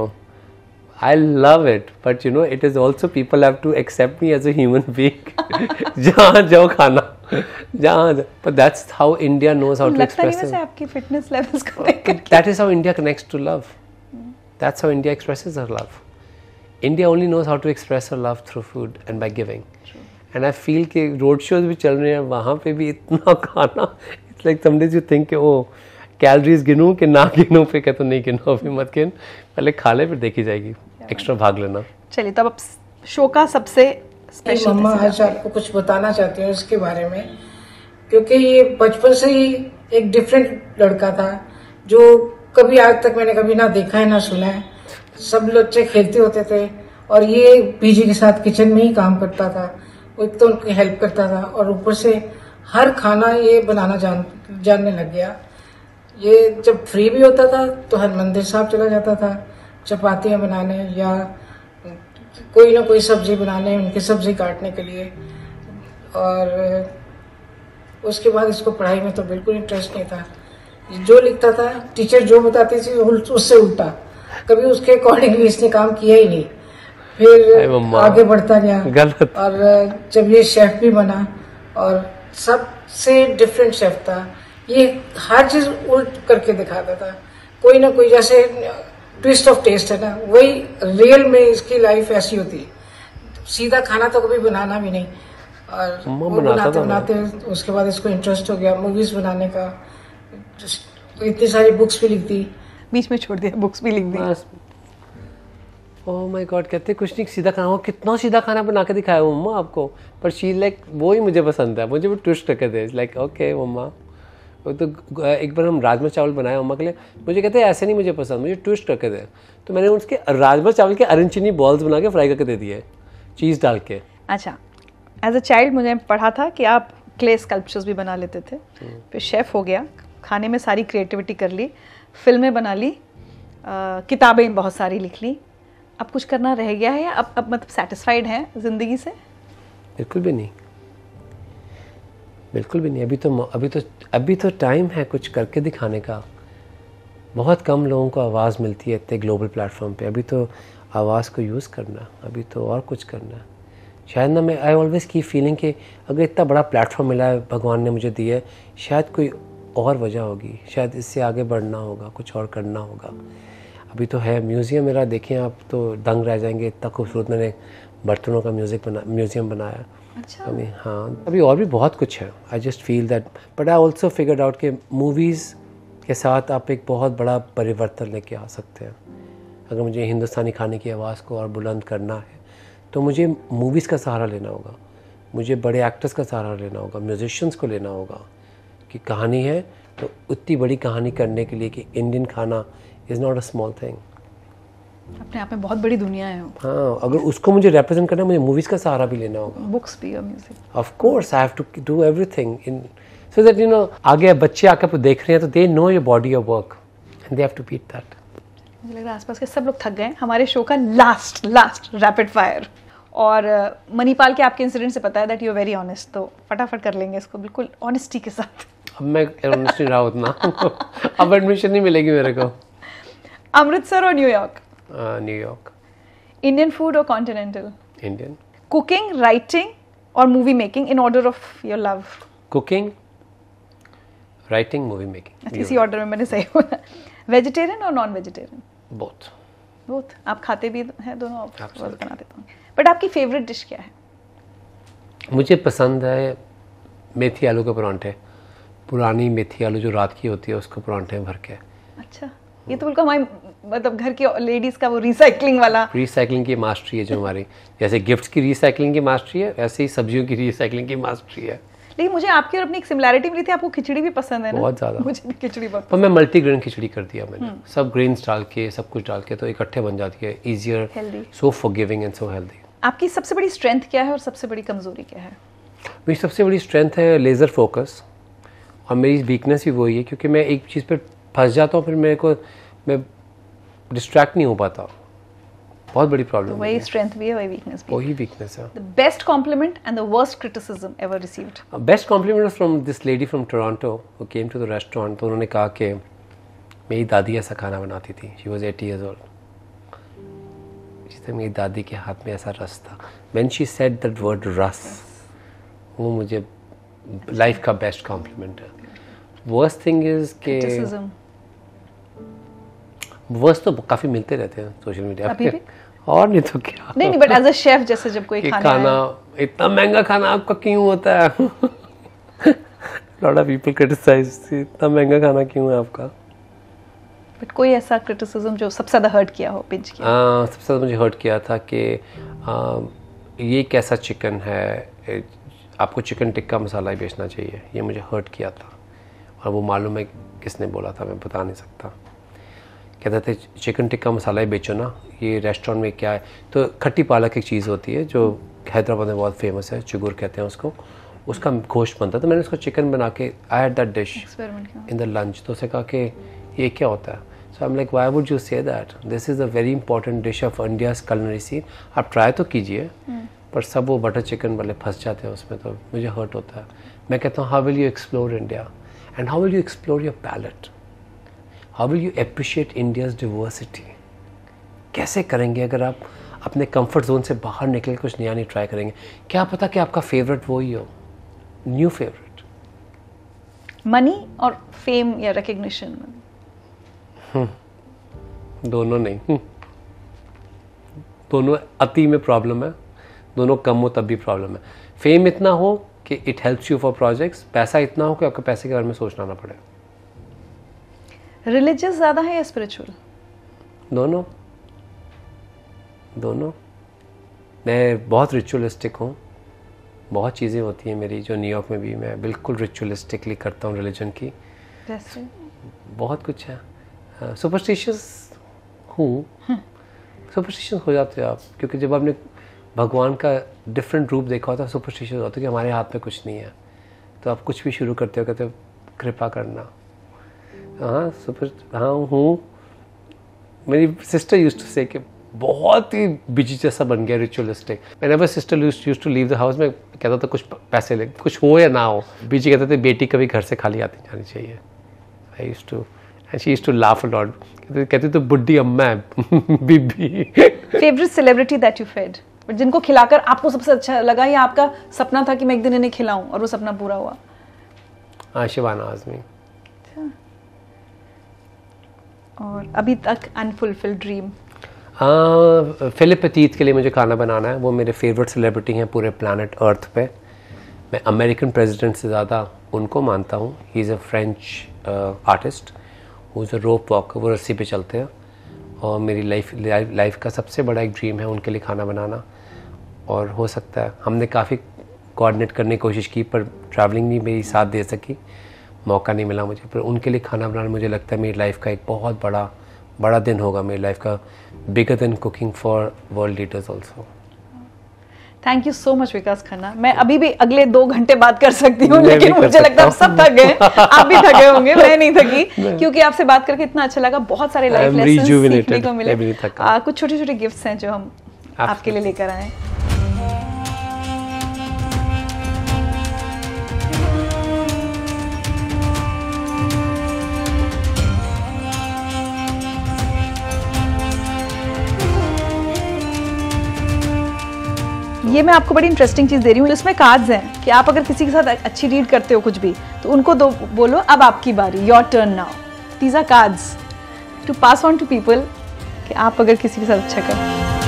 I love it, but you know, it is also people have to accept me as a human being. जहाँ जाओ खाना, जहाँ but that's how India knows how to express it. आपकी fitness levels को That is how India connects to love. That's how India expresses her love. India only knows how to express her love through food and by giving. True. And I feel के road shows भी चल रहे हैं वहाँ पे भी इतना *laughs* खाना it's like some days you think oh calories गिनूँ कि ना *laughs* गिनूँ फिर कहते नहीं गिनो अभी मत गिन पहले खा ले फिर देखी जाएगी एक्स्ट्रा भाग लेना चलिए तब तो अब शो का सबसे स्पेशल मम्मा आज अच्छा, आपको कुछ बताना चाहती हूँ इसके बारे में क्योंकि ये बचपन से ही एक डिफरेंट लड़का था जो कभी आज तक मैंने कभी ना देखा है ना सुना है सब बच्चे खेलते होते थे और ये पीजी के साथ किचन में ही काम करता था वो एक तो उनकी हेल्प करता था और ऊपर से हर खाना ये बनाना जान जानने लग गया ये जब फ्री भी होता था तो हरमंदिर साहब चला जाता था चपातियाँ बनाने या कोई ना कोई सब्ज़ी बनाने उनकी सब्ज़ी काटने के लिए और उसके बाद इसको पढ़ाई में तो बिल्कुल इंटरेस्ट नहीं था जो लिखता था टीचर जो बताती थी उससे उल्टा कभी उसके अकॉर्डिंग भी इसने काम किया ही नहीं फिर आगे बढ़ता गया गलत और जब ये शेफ भी बना और सबसे डिफरेंट शेफ था ये हर चीज उल्ट करके दिखाता था कोई ना कोई जैसे ट्विस्ट ऑफ टेस्ट है ना वही रियल में इसकी लाइफ ऐसी होती है सीधा खाना तो कभी बनाना भी नहीं और बनाते बनाते उसके बाद इसको इंटरेस्ट हो गया मूवीज बनाने का इतनी सारी बुक्स भी लिख दी बीच में छोड़ दिया बुक्स भी लिख दी ओह माय गॉड कहते कुछ नहीं सीधा खाना हो कितना सीधा खाना बना के दिखाया मम्मा आपको पर शी लाइक वो ही मुझे पसंद है मुझे वो ट्विस्ट करके दे लाइक ओके मम्मा वो तो एक बार हम राजमा चावल बनाए मम्मा के लिए मुझे कहते ऐसे नहीं मुझे पसंद मुझे ट्विस्ट करके दे तो मैंने उसके राजमा चावल के अरन चिनी बॉल्स बना के फ्राई करके दे दिए चीज़ डाल के अच्छा एज अ चाइल्ड मुझे पढ़ा था कि आप क्ले स्कल्पचर्स भी बना लेते थे hmm. फिर शेफ़ हो गया खाने में सारी क्रिएटिविटी कर ली फिल्में बना ली किताबें बहुत सारी लिख ली अब कुछ करना रह गया है या अब अब मतलब सेटिस्फाइड हैं ज़िंदगी से बिल्कुल भी नहीं बिल्कुल भी नहीं अभी तो अभी तो अभी तो टाइम है कुछ करके दिखाने का बहुत कम लोगों को आवाज़ मिलती है इतने ग्लोबल प्लेटफॉर्म पे अभी तो आवाज़ को यूज़ करना अभी तो और कुछ करना शायद ना मैं आई ऑलवेज़ की फीलिंग कि अगर इतना बड़ा प्लेटफॉर्म मिला है भगवान ने मुझे दिया है शायद कोई और वजह होगी शायद इससे आगे बढ़ना होगा कुछ और करना होगा अभी तो है म्यूज़ियम मेरा देखें आप तो दंग रह जाएंगे इतना खूबसूरत मैंने बर्तनों का म्यूज़िक बना म्यूज़ियम बनाया अच्छा अभी हाँ अभी और भी बहुत कुछ है I just feel that but I also figured out कि मूवीज़ के साथ आप एक बहुत बड़ा परिवर्तन लेके आ सकते हैं अगर मुझे हिंदुस्तानी खाने की आवाज़ को और बुलंद करना है तो मुझे मूवीज़ का सहारा लेना होगा मुझे बड़े एक्टर्स का सहारा लेना होगा म्यूजिशंस को लेना होगा कि कहानी है तो उतनी बड़ी कहानी करने के लिए कि इंडियन खाना is not a small thing अपने आप में बहुत बड़ी दुनिया है हाँ अगर उसको मुझे रिप्रेजेंट करना है मुझे मूवीज़ का सहारा भी लेना होगा बुक्स भी और music of course I have to do everything in so that you know आगे बच्चे आकर आपको देख रहे हैं तो they know your body your work and they have to beat that मुझे लग रहा है आसपास के सब लोग थक गए हमारे शो का लास्ट लास्ट रैपिड फायर और uh, मणिपाल के आपके इंसिडेंट से पता है that you are very honest तो फटाफट कर लेंगे इसको बिल्कुल ऑनेस्टी के साथ अब मैं ऑनेस्टी रहा उतना अब एडमिशन नहीं मिलेगी मेरे को अमृतसर और न्यूयॉर्क न्यूयॉर्क इंडियन फूड और कॉन्टिनेंटल इंडियन कुकिंग राइटिंग और movie making in order of your love cooking writing movie making इसी ऑर्डर में मैंने सही बोला वेजिटेरियन और नॉन वेजिटेरियन बोथ बोथ आप खाते भी हैं दोनों आप बना देता हूँ बट आपकी फेवरेट डिश क्या है मुझे पसंद है मेथी आलू के परांठे पुरानी मेथी आलू जो रात की होती है उसको परांठे भर के अच्छा ये तो बिल्कुल हमारी मतलब घर के लेडीज का वो रिसाइकलिंग वाला रिसाइकलिंग की मास्टरी है जो हमारी जैसे गिफ्ट्स की रिसाइकलिंग की मास्टरी है वैसे ही सब्जियों की रिसाइकलिंग की मास्टरी है लेकिन मुझे आपकी और अपनी एक सिमिलैरिटी मिली थी आपको खिचड़ी भी पसंद है ना बहुत ज़्यादा मुझे भी खिचड़ी पसंद पर मैं मल्टी ग्रेन खिचड़ी कर दिया मैंने हम्म। सब ग्रेन्स डाल के सब कुछ डाल के तो इकट्ठे बन जाती है easier so forgiving and so healthy आपकी सबसे बड़ी स्ट्रेंथ क्या है और सबसे बड़ी कमजोरी क्या है मेरी सबसे बड़ी स्ट्रेंथ है लेज़र फोकस और मेरी वीकनेस भी वही है क्योंकि मैं एक चीज़ पर फंस जाता हूँ फिर मेरे को मैं डिस्ट्रैक्ट नहीं हो पाता बहुत बड़ी प्रॉब्लम तो वही स्ट्रेंथ भी है वही वीकनेस भी वही वीकनेस है the best compliment and the worst criticism ever received best compliment from this lady from Toronto who came to the restaurant तो उन्होंने कहा कि मेरी दादी ऐसा खाना बनाती थी शी वाज 80 इयर्स ओल्ड जिससे मेरी दादी के हाथ में ऐसा रस था when she said that word रस वो मुझे लाइफ अच्छा। का बेस्ट कॉम्प्लीमेंट है वर्स्ट थिंग इज के क्रिटिसिज्म वर्स तो काफ़ी मिलते रहते हैं सोशल मीडिया पे और नहीं तो क्या नहीं नहीं बट एज अ शेफ जैसे जब कोई खाना, खाना इतना महंगा खाना आपका क्यों होता है लॉट ऑफ पीपल क्रिटिसाइज इतना महंगा खाना क्यों है आपका बट कोई ऐसा क्रिटिसिज्म जो सबसे ज़्यादा हर्ट किया हो पिंच किया हां सबसे ज़्यादा मुझे हर्ट किया था कि ये कैसा चिकन है आपको चिकन टिक्का मसाला ही बेचना चाहिए ये मुझे हर्ट किया था और वो मालूम है किसने बोला था मैं बता नहीं सकता कहते थे चिकन टिक्का मसाला ही बेचो ना ये रेस्टोरेंट में क्या है तो खट्टी पालक एक चीज़ होती है जो हैदराबाद में बहुत फेमस है चुगुर कहते हैं उसको उसका गोश्त बनता है तो मैंने उसको चिकन बना के I had that dish in the lunch तो उसे कहा कि ये क्या होता है so I am like why would you say that this is a very important dish of India culinary scene आप ट्राई तो कीजिए hmm. पर सब वो बटर चिकन वाले फंस जाते हैं उसमें तो मुझे हर्ट होता है मैं कहता हूँ how will you explore India and how will you explore your palate how will you appreciate India's diversity कैसे करेंगे अगर आप अपने कंफर्ट जोन से बाहर निकल कुछ नया नहीं ट्राई करेंगे क्या पता कि आपका फेवरेट वो ही हो न्यू फेवरेट मनी और फेम या रिकग्निशन hmm. दोनों नहीं hmm. दोनों अति में प्रॉब्लम है दोनों कम हो तब भी प्रॉब्लम है फेम इतना हो कि it helps you for projects पैसा इतना हो कि आपको पैसे के बारे में सोचना ना पड़े रिलीजियस ज़्यादा है या स्पिरिचुअल दोनों दोनों मैं बहुत रिचुअलिस्टिक हूँ बहुत चीज़ें होती हैं मेरी जो न्यूयॉर्क में भी मैं बिल्कुल रिचुअलिस्टिकली करता हूँ रिलीजन की बहुत कुछ है सुपरस्टिशियस हाँ, हूँ सुपरस्टिशियस हम्म। हो जाते हो आप क्योंकि जब आपने भगवान का डिफरेंट रूप देखा होता है सुपरस्टिशियस होता है कि हमारे हाथ में कुछ नहीं है तो आप कुछ भी शुरू करते हो कहते हो कृपा करना हाँ सुपर हाँ हूँ मेरी सिस्टर यूज टू से कि बहुत ही बिजी जैसा बन गया रिचुअलिस्टिक मैंने बस sister use to leave the house में कहता था कुछ पैसे ले कुछ हो या ना हो बिजी कहते थे बेटी कभी घर से खाली आती जानी चाहिए I use to and she use to laugh a lot कहते कहती तो बुढ़ी अम्मा है *laughs* बीबी favourite celebrity that you fed जिनको खिलाकर आपको सबसे अच्छा लगा या आपका सपना था कि मैं एक दिन इन्हें खिलाऊं और वो सपना पूरा हुआ हाँ आजमी और अभी तक अनफुलफिल ड्रीम फिलिप अतीत के लिए मुझे खाना बनाना है वो मेरे फेवरेट सेलिब्रिटी हैं पूरे प्लानट अर्थ पे मैं अमेरिकन प्रेसिडेंट से ज़्यादा उनको मानता हूँ he is a French artist वो इज़ अ रोप वॉक वो रस्सी पे चलते हैं और मेरी लाइफ लाइफ का सबसे बड़ा एक ड्रीम है उनके लिए खाना बनाना और हो सकता है हमने काफ़ी कोऑर्डिनेट करने की कोशिश की पर ट्रैवलिंग भी मेरी साथ दे सकी मौका नहीं मिला मुझे पर उनके लिए खाना बनाना मुझे लगता है मेरी लाइफ का एक बहुत बड़ा बड़ा दिन होगा मेरी लाइफ का bigger than cooking for world leaders also thank you so much Vikas Khanna मैं अभी भी अगले दो घंटे बात कर सकती हूँ लेकिन मुझे लगता है सब थक गए आप भी थक गए होंगे मैं नहीं थकी *laughs* क्योंकि आपसे बात करके इतना अच्छा लगा बहुत सारे लाइफ लेसन सीखने को मिले कुछ छोटे छोटे गिफ्ट्स हैं जो हम आपके लिए लेकर आए हैं ये मैं आपको बड़ी इंटरेस्टिंग चीज़ दे रही हूँ इसमें कार्ड्स हैं कि आप अगर किसी के साथ अच्छी रीड करते हो कुछ भी तो उनको दो बोलो अब आपकी बारी your turn now these are cards to pass on to people कि आप अगर किसी के साथ अच्छा करें